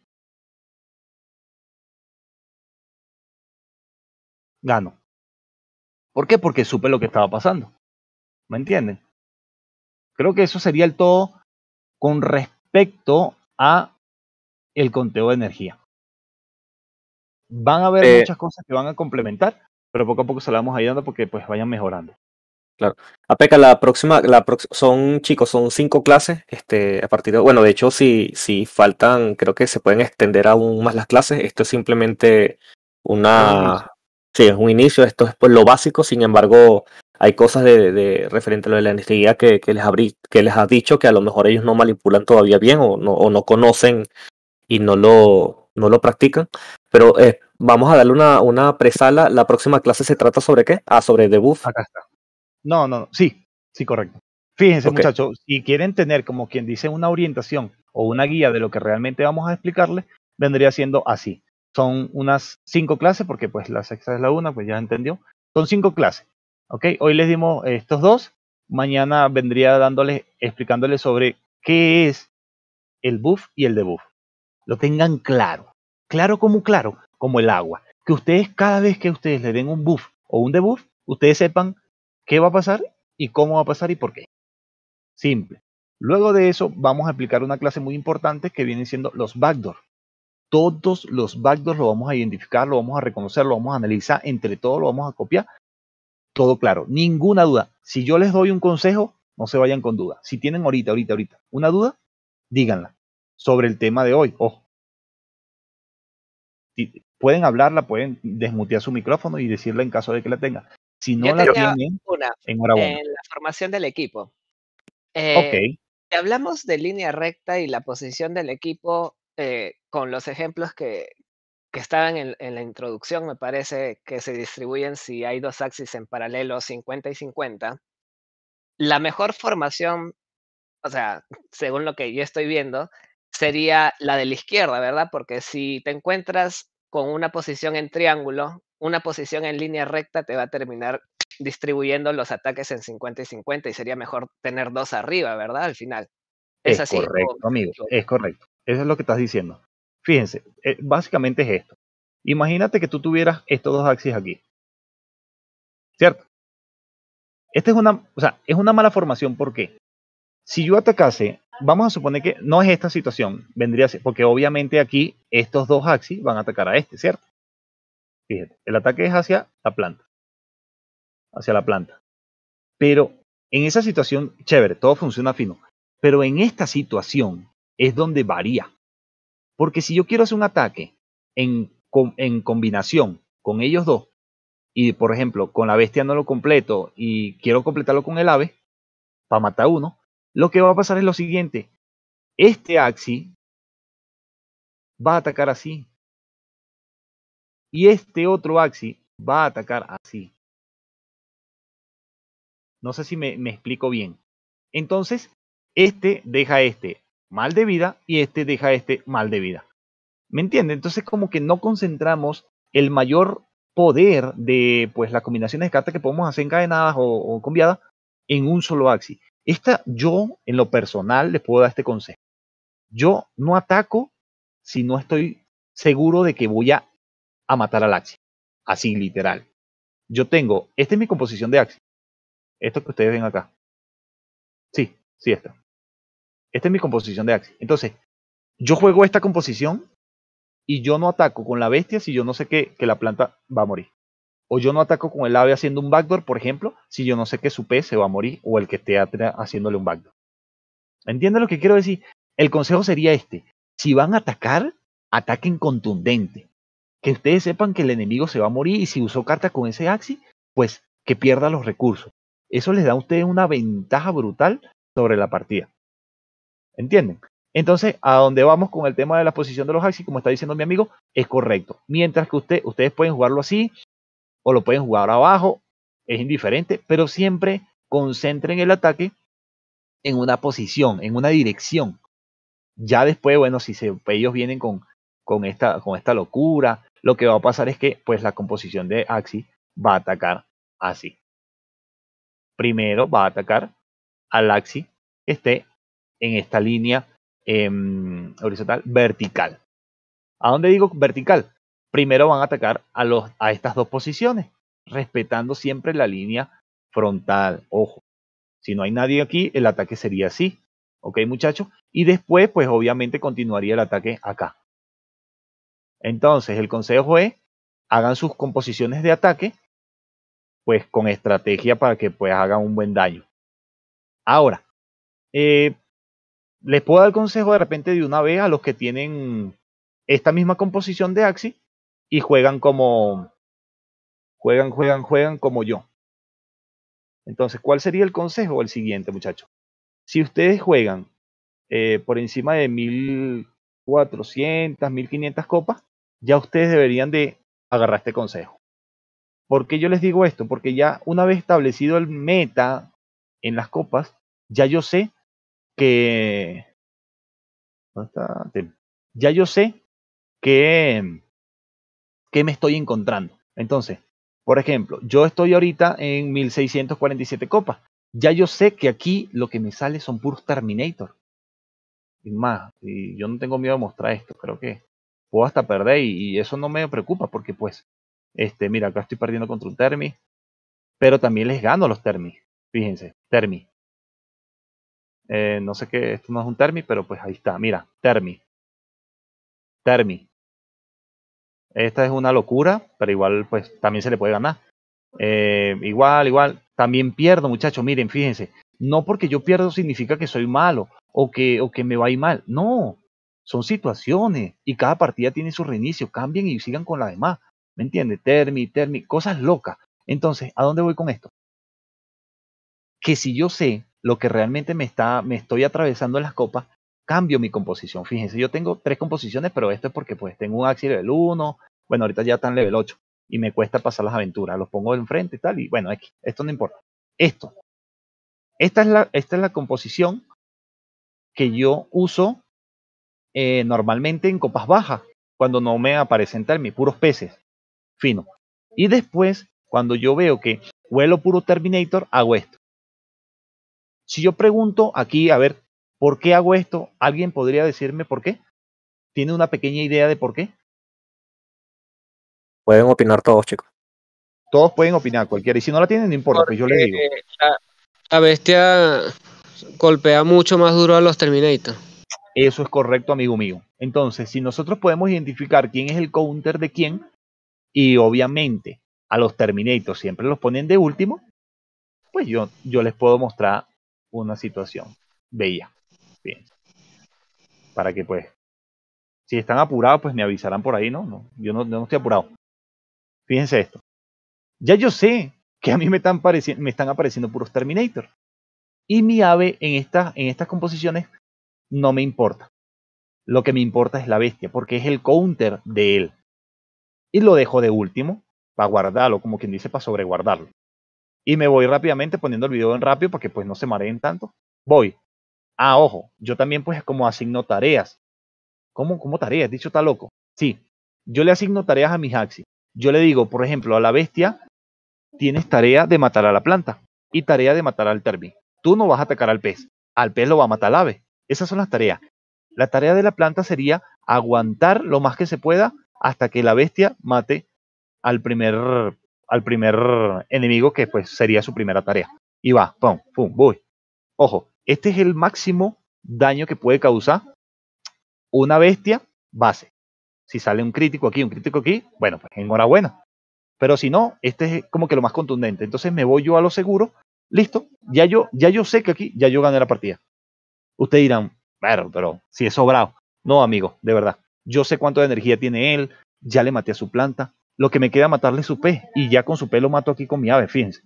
gano. ¿Por qué? Porque supe lo que estaba pasando. ¿Me entienden? Creo que eso sería el todo con respecto a el conteo de energía. Van a haber eh, muchas cosas que van a complementar, pero poco a poco se la vamos ayudando porque pues vayan mejorando. Claro. Apeca, la próxima, la son chicos, son cinco clases. Este, a partir de, bueno, de hecho, si, si faltan, creo que se pueden extender aún más las clases. Esto es simplemente una, sí, es un inicio, esto es pues, lo básico, sin embargo, hay cosas de, referente a lo de la energía que, les abrí, que les ha dicho que a lo mejor ellos no manipulan todavía bien o no, o no conocen y no lo, no lo practican. Pero eh, vamos a darle una, una presala. La próxima clase se trata sobre qué? Ah, sobre debuff. Acá está. No, no, Sí, sí, correcto. Fíjense, muchachos, si quieren tener, como quien dice, una orientación o una guía de lo que realmente vamos a explicarles, vendría siendo así son unas cinco clases, porque pues la sexta es la una, pues ya entendió. Son cinco clases. ¿ok? Hoy les dimos estos dos. Mañana vendría dándoles, explicándoles sobre qué es el buff y el debuff. Lo tengan claro. Claro como claro, como el agua. Que ustedes cada vez que ustedes le den un buff o un debuff, ustedes sepan qué va a pasar y cómo va a pasar y por qué. Simple. Luego de eso vamos a aplicar una clase muy importante que viene siendo los backdoor todos los backdoors lo vamos a identificar, lo vamos a reconocer, lo vamos a analizar, entre todos lo vamos a copiar. Todo claro, ninguna duda. Si yo les doy un consejo, no se vayan con duda. Si tienen ahorita, ahorita, ahorita una duda, díganla sobre el tema de hoy. Ojo. pueden hablarla, pueden desmutear su micrófono y decirla en caso de que la tengan. Si no la tienen, enhorabuena. En la formación del equipo. Eh, hablamos de línea recta y la posición del equipo, eh, con los ejemplos que, estaban en, la introducción, me parece que se distribuyen si hay dos axis en paralelo 50 y 50, la mejor formación, o sea, según lo que yo estoy viendo, sería la de la izquierda, ¿verdad? Porque si te encuentras con una posición en triángulo, una posición en línea recta te va a terminar distribuyendo los ataques en 50 y 50 y sería mejor tener dos arriba, ¿verdad? Al final. Es, es así, correcto, amigo, es correcto. Eso es lo que estás diciendo. Fíjense, eh, básicamente es esto. Imagínate que tú tuvieras estos dos axis aquí. ¿Cierto? Esta es una, o sea, es una mala formación porque si yo atacase, vamos a suponer que no es esta situación, vendría así porque obviamente aquí estos dos axis van a atacar a este, ¿cierto? Fíjate, el ataque es hacia la planta. Hacia la planta. Pero en esa situación, chévere, todo funciona fino. Pero en esta situación, es donde varía. Porque si yo quiero hacer un ataque en, en combinación con ellos dos, y por ejemplo, con la bestia no lo completo y quiero completarlo con el ave, para matar uno, lo que va a pasar es lo siguiente. Este Axi va a atacar así. Y este otro Axi va a atacar así. No sé si me, me explico bien. Entonces, este deja este mal de vida y este deja este mal de vida. ¿Me entiende? Entonces como que no concentramos el mayor poder de pues las combinaciones de cartas que podemos hacer encadenadas o, o en un solo axi. Esta yo en lo personal les puedo dar este consejo. Yo no ataco si no estoy seguro de que voy a, matar al axi. Así literal. Yo tengo, esta es mi composición de axi. Esto que ustedes ven acá. Sí, sí esto esta es mi composición de axi. Entonces, yo juego esta composición y yo no ataco con la bestia si yo no sé que, la planta va a morir. O yo no ataco con el ave haciendo un backdoor, por ejemplo, si yo no sé que su pez se va a morir o el que esté haciéndole un backdoor. ¿Entienden lo que quiero decir? El consejo sería este. Si van a atacar, ataquen contundente. Que ustedes sepan que el enemigo se va a morir y si usó carta con ese axi, pues que pierda los recursos. Eso les da a ustedes una ventaja brutal sobre la partida. ¿Entienden? Entonces, a dónde vamos con el tema de la posición de los axis, como está diciendo mi amigo, es correcto. Mientras que ustedes pueden jugarlo así, o lo pueden jugar abajo, es indiferente, pero siempre concentren el ataque en una posición, en una dirección. Ya después, bueno, si ellos vienen con, esta, locura, lo que va a pasar es que pues la composición de axis va a atacar así. Primero va a atacar al Axi este. esté en esta línea em, horizontal vertical. ¿A dónde digo vertical? Primero van a atacar a, los, a estas dos posiciones, respetando siempre la línea frontal. Ojo, si no hay nadie aquí, el ataque sería así. ¿Ok, muchachos? Y después, pues obviamente continuaría el ataque acá. Entonces, el consejo es, hagan sus composiciones de ataque, pues con estrategia para que pues hagan un buen daño. Ahora, eh, les puedo dar consejo de repente de una vez a los que tienen esta misma composición de Axi y juegan como juegan, juegan, juegan como yo. Entonces, ¿cuál sería el consejo? El siguiente, muchachos. Si ustedes juegan eh, por encima de 1400, 1500 copas, ya ustedes deberían de agarrar este consejo. ¿Por qué yo les digo esto? Porque ya una vez establecido el meta en las copas, ya yo sé que ya yo sé que, me estoy encontrando. Entonces, por ejemplo, yo estoy ahorita en 1647 copas. Ya yo sé que aquí lo que me sale son puros Terminator. Y más, y yo no tengo miedo de mostrar esto, creo que puedo hasta perder y, eso no me preocupa porque pues, este, mira, acá estoy perdiendo contra un Termi, pero también les gano los Termi. Fíjense, Termi, eh, no sé qué, esto no es un Termi, pero pues ahí está, mira, Termi. Termi. Esta es una locura, pero igual pues también se le puede ganar. Eh, igual, igual, también pierdo, muchachos, miren, fíjense. No porque yo pierdo significa que soy malo o que, o que me va a ir mal. No, son situaciones y cada partida tiene su reinicio. Cambien y sigan con la demás. ¿Me entiendes? Termi, termi, cosas locas. Entonces, ¿a dónde voy con esto? Que si yo sé lo que realmente me está, me estoy atravesando en las copas, cambio mi composición. Fíjense, yo tengo tres composiciones, pero esto es porque pues tengo un Axi level 1, bueno, ahorita ya están level 8 y me cuesta pasar las aventuras, los pongo enfrente y tal, y bueno, esto no importa. Esto. Esta es la, esta es la composición que yo uso eh, normalmente en copas bajas, cuando no me aparecen mis puros peces, fino. Y después, cuando yo veo que vuelo puro Terminator, hago esto. Si yo pregunto aquí, a ver, ¿por qué hago esto? ¿Alguien podría decirme por qué? ¿Tiene una pequeña idea de por qué? Pueden opinar todos, chicos. Todos pueden opinar, cualquiera. Y si no la tienen, no importa, pues yo les digo. La, bestia golpea mucho más duro a los Terminator. Eso es correcto, amigo mío. Entonces, si nosotros podemos identificar quién es el counter de quién, y obviamente a los Terminator siempre los ponen de último, pues yo, yo les puedo mostrar una situación bella. Bien. Para que pues, si están apurados, pues me avisarán por ahí, ¿no? no yo no, estoy apurado. Fíjense esto. Ya yo sé que a mí me están, me están apareciendo puros Terminator. Y mi ave en, esta, en estas composiciones no me importa. Lo que me importa es la bestia, porque es el counter de él. Y lo dejo de último, para guardarlo, como quien dice, para sobreguardarlo. Y me voy rápidamente poniendo el video en rápido porque pues no se mareen tanto. Voy. Ah, ojo, yo también pues como asigno tareas. ¿Cómo, cómo tareas? Dicho está loco. Sí, yo le asigno tareas a mis Axi. Yo le digo, por ejemplo, a la bestia, tienes tarea de matar a la planta y tarea de matar al termi. Tú no vas a atacar al pez. Al pez lo va a matar el ave. Esas son las tareas. La tarea de la planta sería aguantar lo más que se pueda hasta que la bestia mate al primer al primer enemigo que pues sería su primera tarea. Y va, pum, pum, voy. Ojo, este es el máximo daño que puede causar una bestia base. Si sale un crítico aquí, un crítico aquí, bueno, pues enhorabuena. Pero si no, este es como que lo más contundente. Entonces me voy yo a lo seguro. Listo, ya yo, ya yo sé que aquí ya yo gané la partida. Ustedes dirán, pero, pero si es sobrado. No, amigo, de verdad. Yo sé cuánto de energía tiene él, ya le maté a su planta, lo que me queda matarle su pez. Y ya con su lo mato aquí con mi ave, fíjense.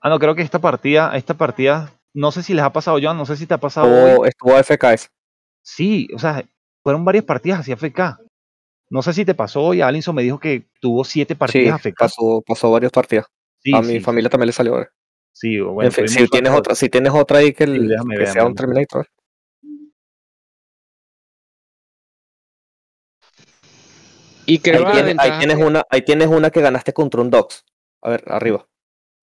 Ah, no, creo que esta partida, esta partida, no sé si les ha pasado, yo no sé si te ha pasado. Oh, estuvo FK esa. Sí, o sea, fueron varias partidas hacia FK No sé si te pasó hoy, Alinson me dijo que tuvo siete partidas sí, Pasó, pasó varias partidas. a mi familia también le salió. Sí, bueno, si tienes otra, si tienes otra ahí que, sea un Terminator. ahí, tienes, una, ahí tienes una que ganaste contra un Docs. A ver, arriba.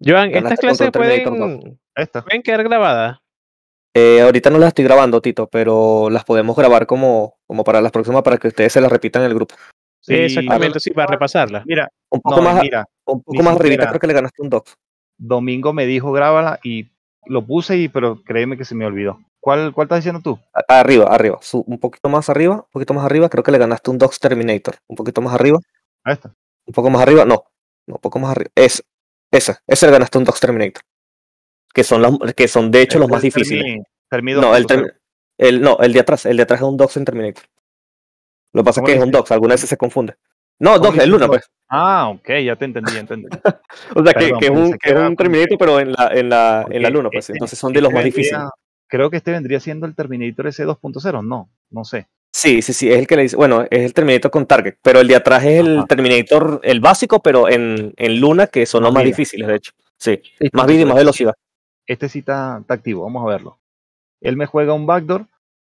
Joan, ¿estas clases pueden, quedar grabadas? Eh, ahorita no las estoy grabando, Tito, pero las podemos grabar como, como para las próximas para que ustedes se las repitan en el grupo. Sí, exactamente, sí, para repasarla. Mira, un poco más, mira, un poco más arribita creo que le ganaste un docs. Domingo me dijo grábala y lo puse y pero créeme que se me olvidó. ¿Cuál, ¿Cuál estás diciendo tú? Arriba, arriba. un poquito más arriba, un poquito más arriba. Creo que le ganaste un Docs Terminator. Un poquito más arriba. Ahí está. Un poco más arriba, no. no un poco más arriba. Es, esa, esa le ganaste un Dogs Terminator. Que son, los, que son de hecho los más difíciles. no, el, no, el de atrás. El de atrás es un Dogs en Terminator. Lo que pasa es que es un Dogs. Alguna vez se confunde. No, Dogs, el Luna, pues. Ah, ok, ya te entendí, ya entendí. o sea, que, es un, Terminator, pero en la, en la, en la Luna, pues. Entonces son de los más difíciles creo que este vendría siendo el Terminator S 2.0, no, no sé. Sí, sí, sí, es el que le dice, bueno, es el Terminator con Target, pero el de atrás es el Terminator, el básico, pero en, Luna, que son los más difíciles, de hecho. Sí, este más más y más velocidad. Este sí está, activo, vamos a verlo. Él me juega un backdoor,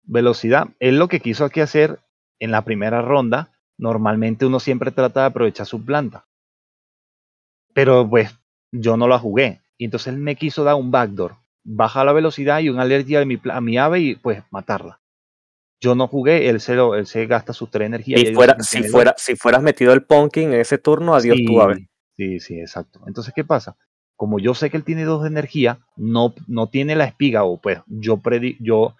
velocidad. Es lo que quiso aquí hacer en la primera ronda, normalmente uno siempre trata de aprovechar su planta. Pero pues yo no la jugué. Y entonces él me quiso dar un backdoor. Baja la velocidad y una alergia de mi, a mi ave y pues matarla. Yo no jugué, él se, él gasta su tres energías. Y, si, fuera, si fueras metido el Pumpkin en ese turno, adiós tu ave. Sí, sí, exacto. Entonces, ¿qué pasa? Como yo sé que él tiene dos de energía, no, no tiene la espiga, o pues yo, yo,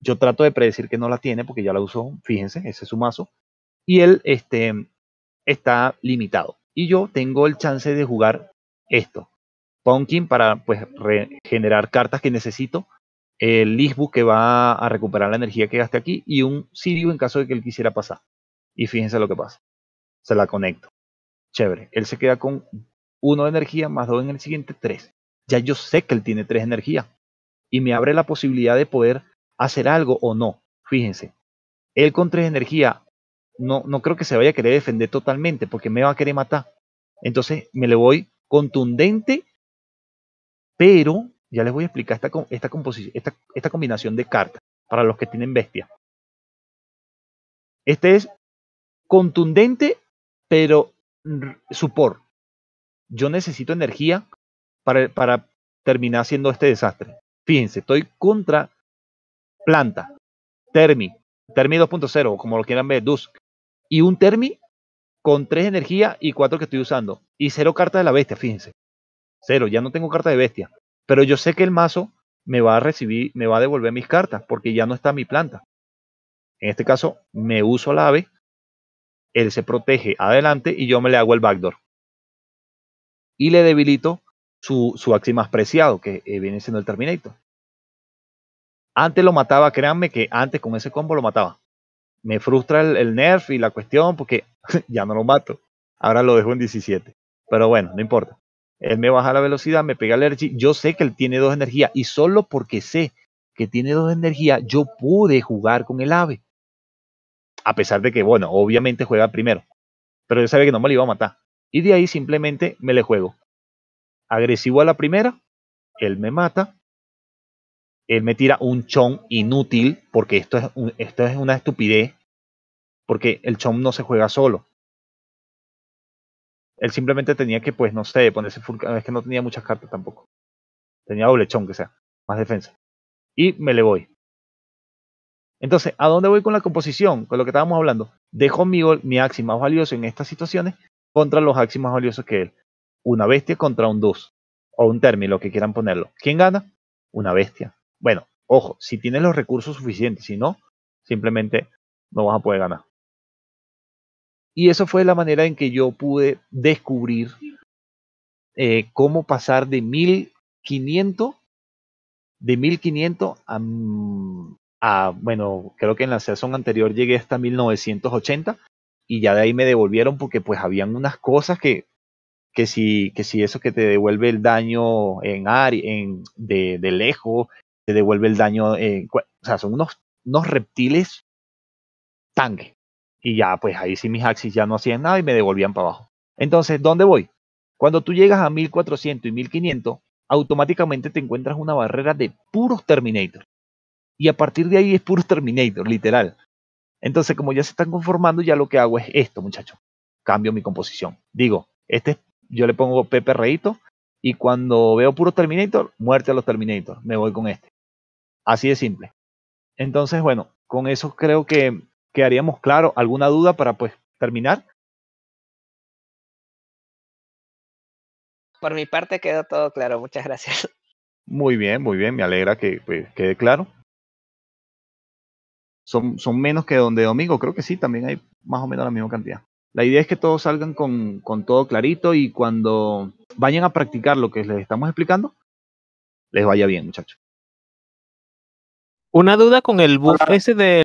yo trato de predecir que no la tiene porque ya la usó, fíjense, ese es su mazo. Y él este, está limitado. Y yo tengo el chance de jugar esto. Pumpkin para pues regenerar cartas que necesito, el Lisbu que va a recuperar la energía que gaste aquí y un Sirio en caso de que él quisiera pasar. Y fíjense lo que pasa. Se la conecto. Chévere. Él se queda con uno de energía más dos en el siguiente tres. Ya yo sé que él tiene tres energías. energía y me abre la posibilidad de poder hacer algo o no. Fíjense. Él con tres energía no, no creo que se vaya a querer defender totalmente porque me va a querer matar. Entonces me le voy contundente pero ya les voy a explicar esta, esta, composición, esta, combinación de cartas para los que tienen bestia. Este es contundente, pero supor. Yo necesito energía para, para terminar haciendo este desastre. Fíjense, estoy contra planta, Termi, Termi 2.0, como lo quieran ver, Dusk. Y un Termi con 3 energía y 4 que estoy usando. Y 0 cartas de la bestia, fíjense. Cero, ya no tengo carta de bestia. Pero yo sé que el mazo me va a recibir, me va a devolver mis cartas, porque ya no está mi planta. En este caso, me uso la ave, él se protege adelante y yo me le hago el backdoor. Y le debilito su, su axi más preciado, que eh, viene siendo el Terminator. Antes lo mataba, créanme que antes con ese combo lo mataba. Me frustra el, el nerf y la cuestión porque ya no lo mato. Ahora lo dejo en 17. Pero bueno, no importa él me baja la velocidad, me pega el energy, yo sé que él tiene dos energías y solo porque sé que tiene dos energías, yo pude jugar con el ave. A pesar de que, bueno, obviamente juega primero, pero yo sabía que no me lo iba a matar. Y de ahí simplemente me le juego. Agresivo a la primera, él me mata, él me tira un chon inútil, porque esto es, esto es una estupidez, porque el chon no se juega solo. Él simplemente tenía que, pues, no sé, ponerse full. Es que no tenía muchas cartas tampoco. Tenía doblechón, que sea. Más defensa. Y me le voy. Entonces, ¿a dónde voy con la composición? Con lo que estábamos hablando. Dejo mi, mi axi más valioso en estas situaciones contra los axi más valiosos que él. Una bestia contra un 2. O un término, lo que quieran ponerlo. ¿Quién gana? Una bestia. Bueno, ojo, si tienes los recursos suficientes. Si no, simplemente no vas a poder ganar. Y eso fue la manera en que yo pude descubrir eh, cómo pasar de 1500, de 1500 a, a, bueno, creo que en la sesión anterior llegué hasta 1980 y ya de ahí me devolvieron porque pues habían unas cosas que, que, si, que si eso que te devuelve el daño en, en de, lejos, te devuelve el daño, en, o sea, son unos, unos reptiles tanque y ya, pues ahí sí mis axis ya no hacían nada y me devolvían para abajo. Entonces, ¿dónde voy? Cuando tú llegas a 1400 y 1500, automáticamente te encuentras una barrera de puros Terminator. Y a partir de ahí es puros Terminator, literal. Entonces, como ya se están conformando, ya lo que hago es esto, muchachos. Cambio mi composición. Digo, este yo le pongo Pepe Reito y cuando veo puros Terminator, muerte a los Terminator. Me voy con este. Así de simple. Entonces, bueno, con eso creo que quedaríamos claro. ¿Alguna duda para pues terminar? Por mi parte quedó todo claro, muchas gracias. Muy bien, muy bien, me alegra que pues, quede claro. Son, son menos que donde domingo, creo que sí, también hay más o menos la misma cantidad. La idea es que todos salgan con, con, todo clarito y cuando vayan a practicar lo que les estamos explicando, les vaya bien, muchachos. Una duda con el buff ese de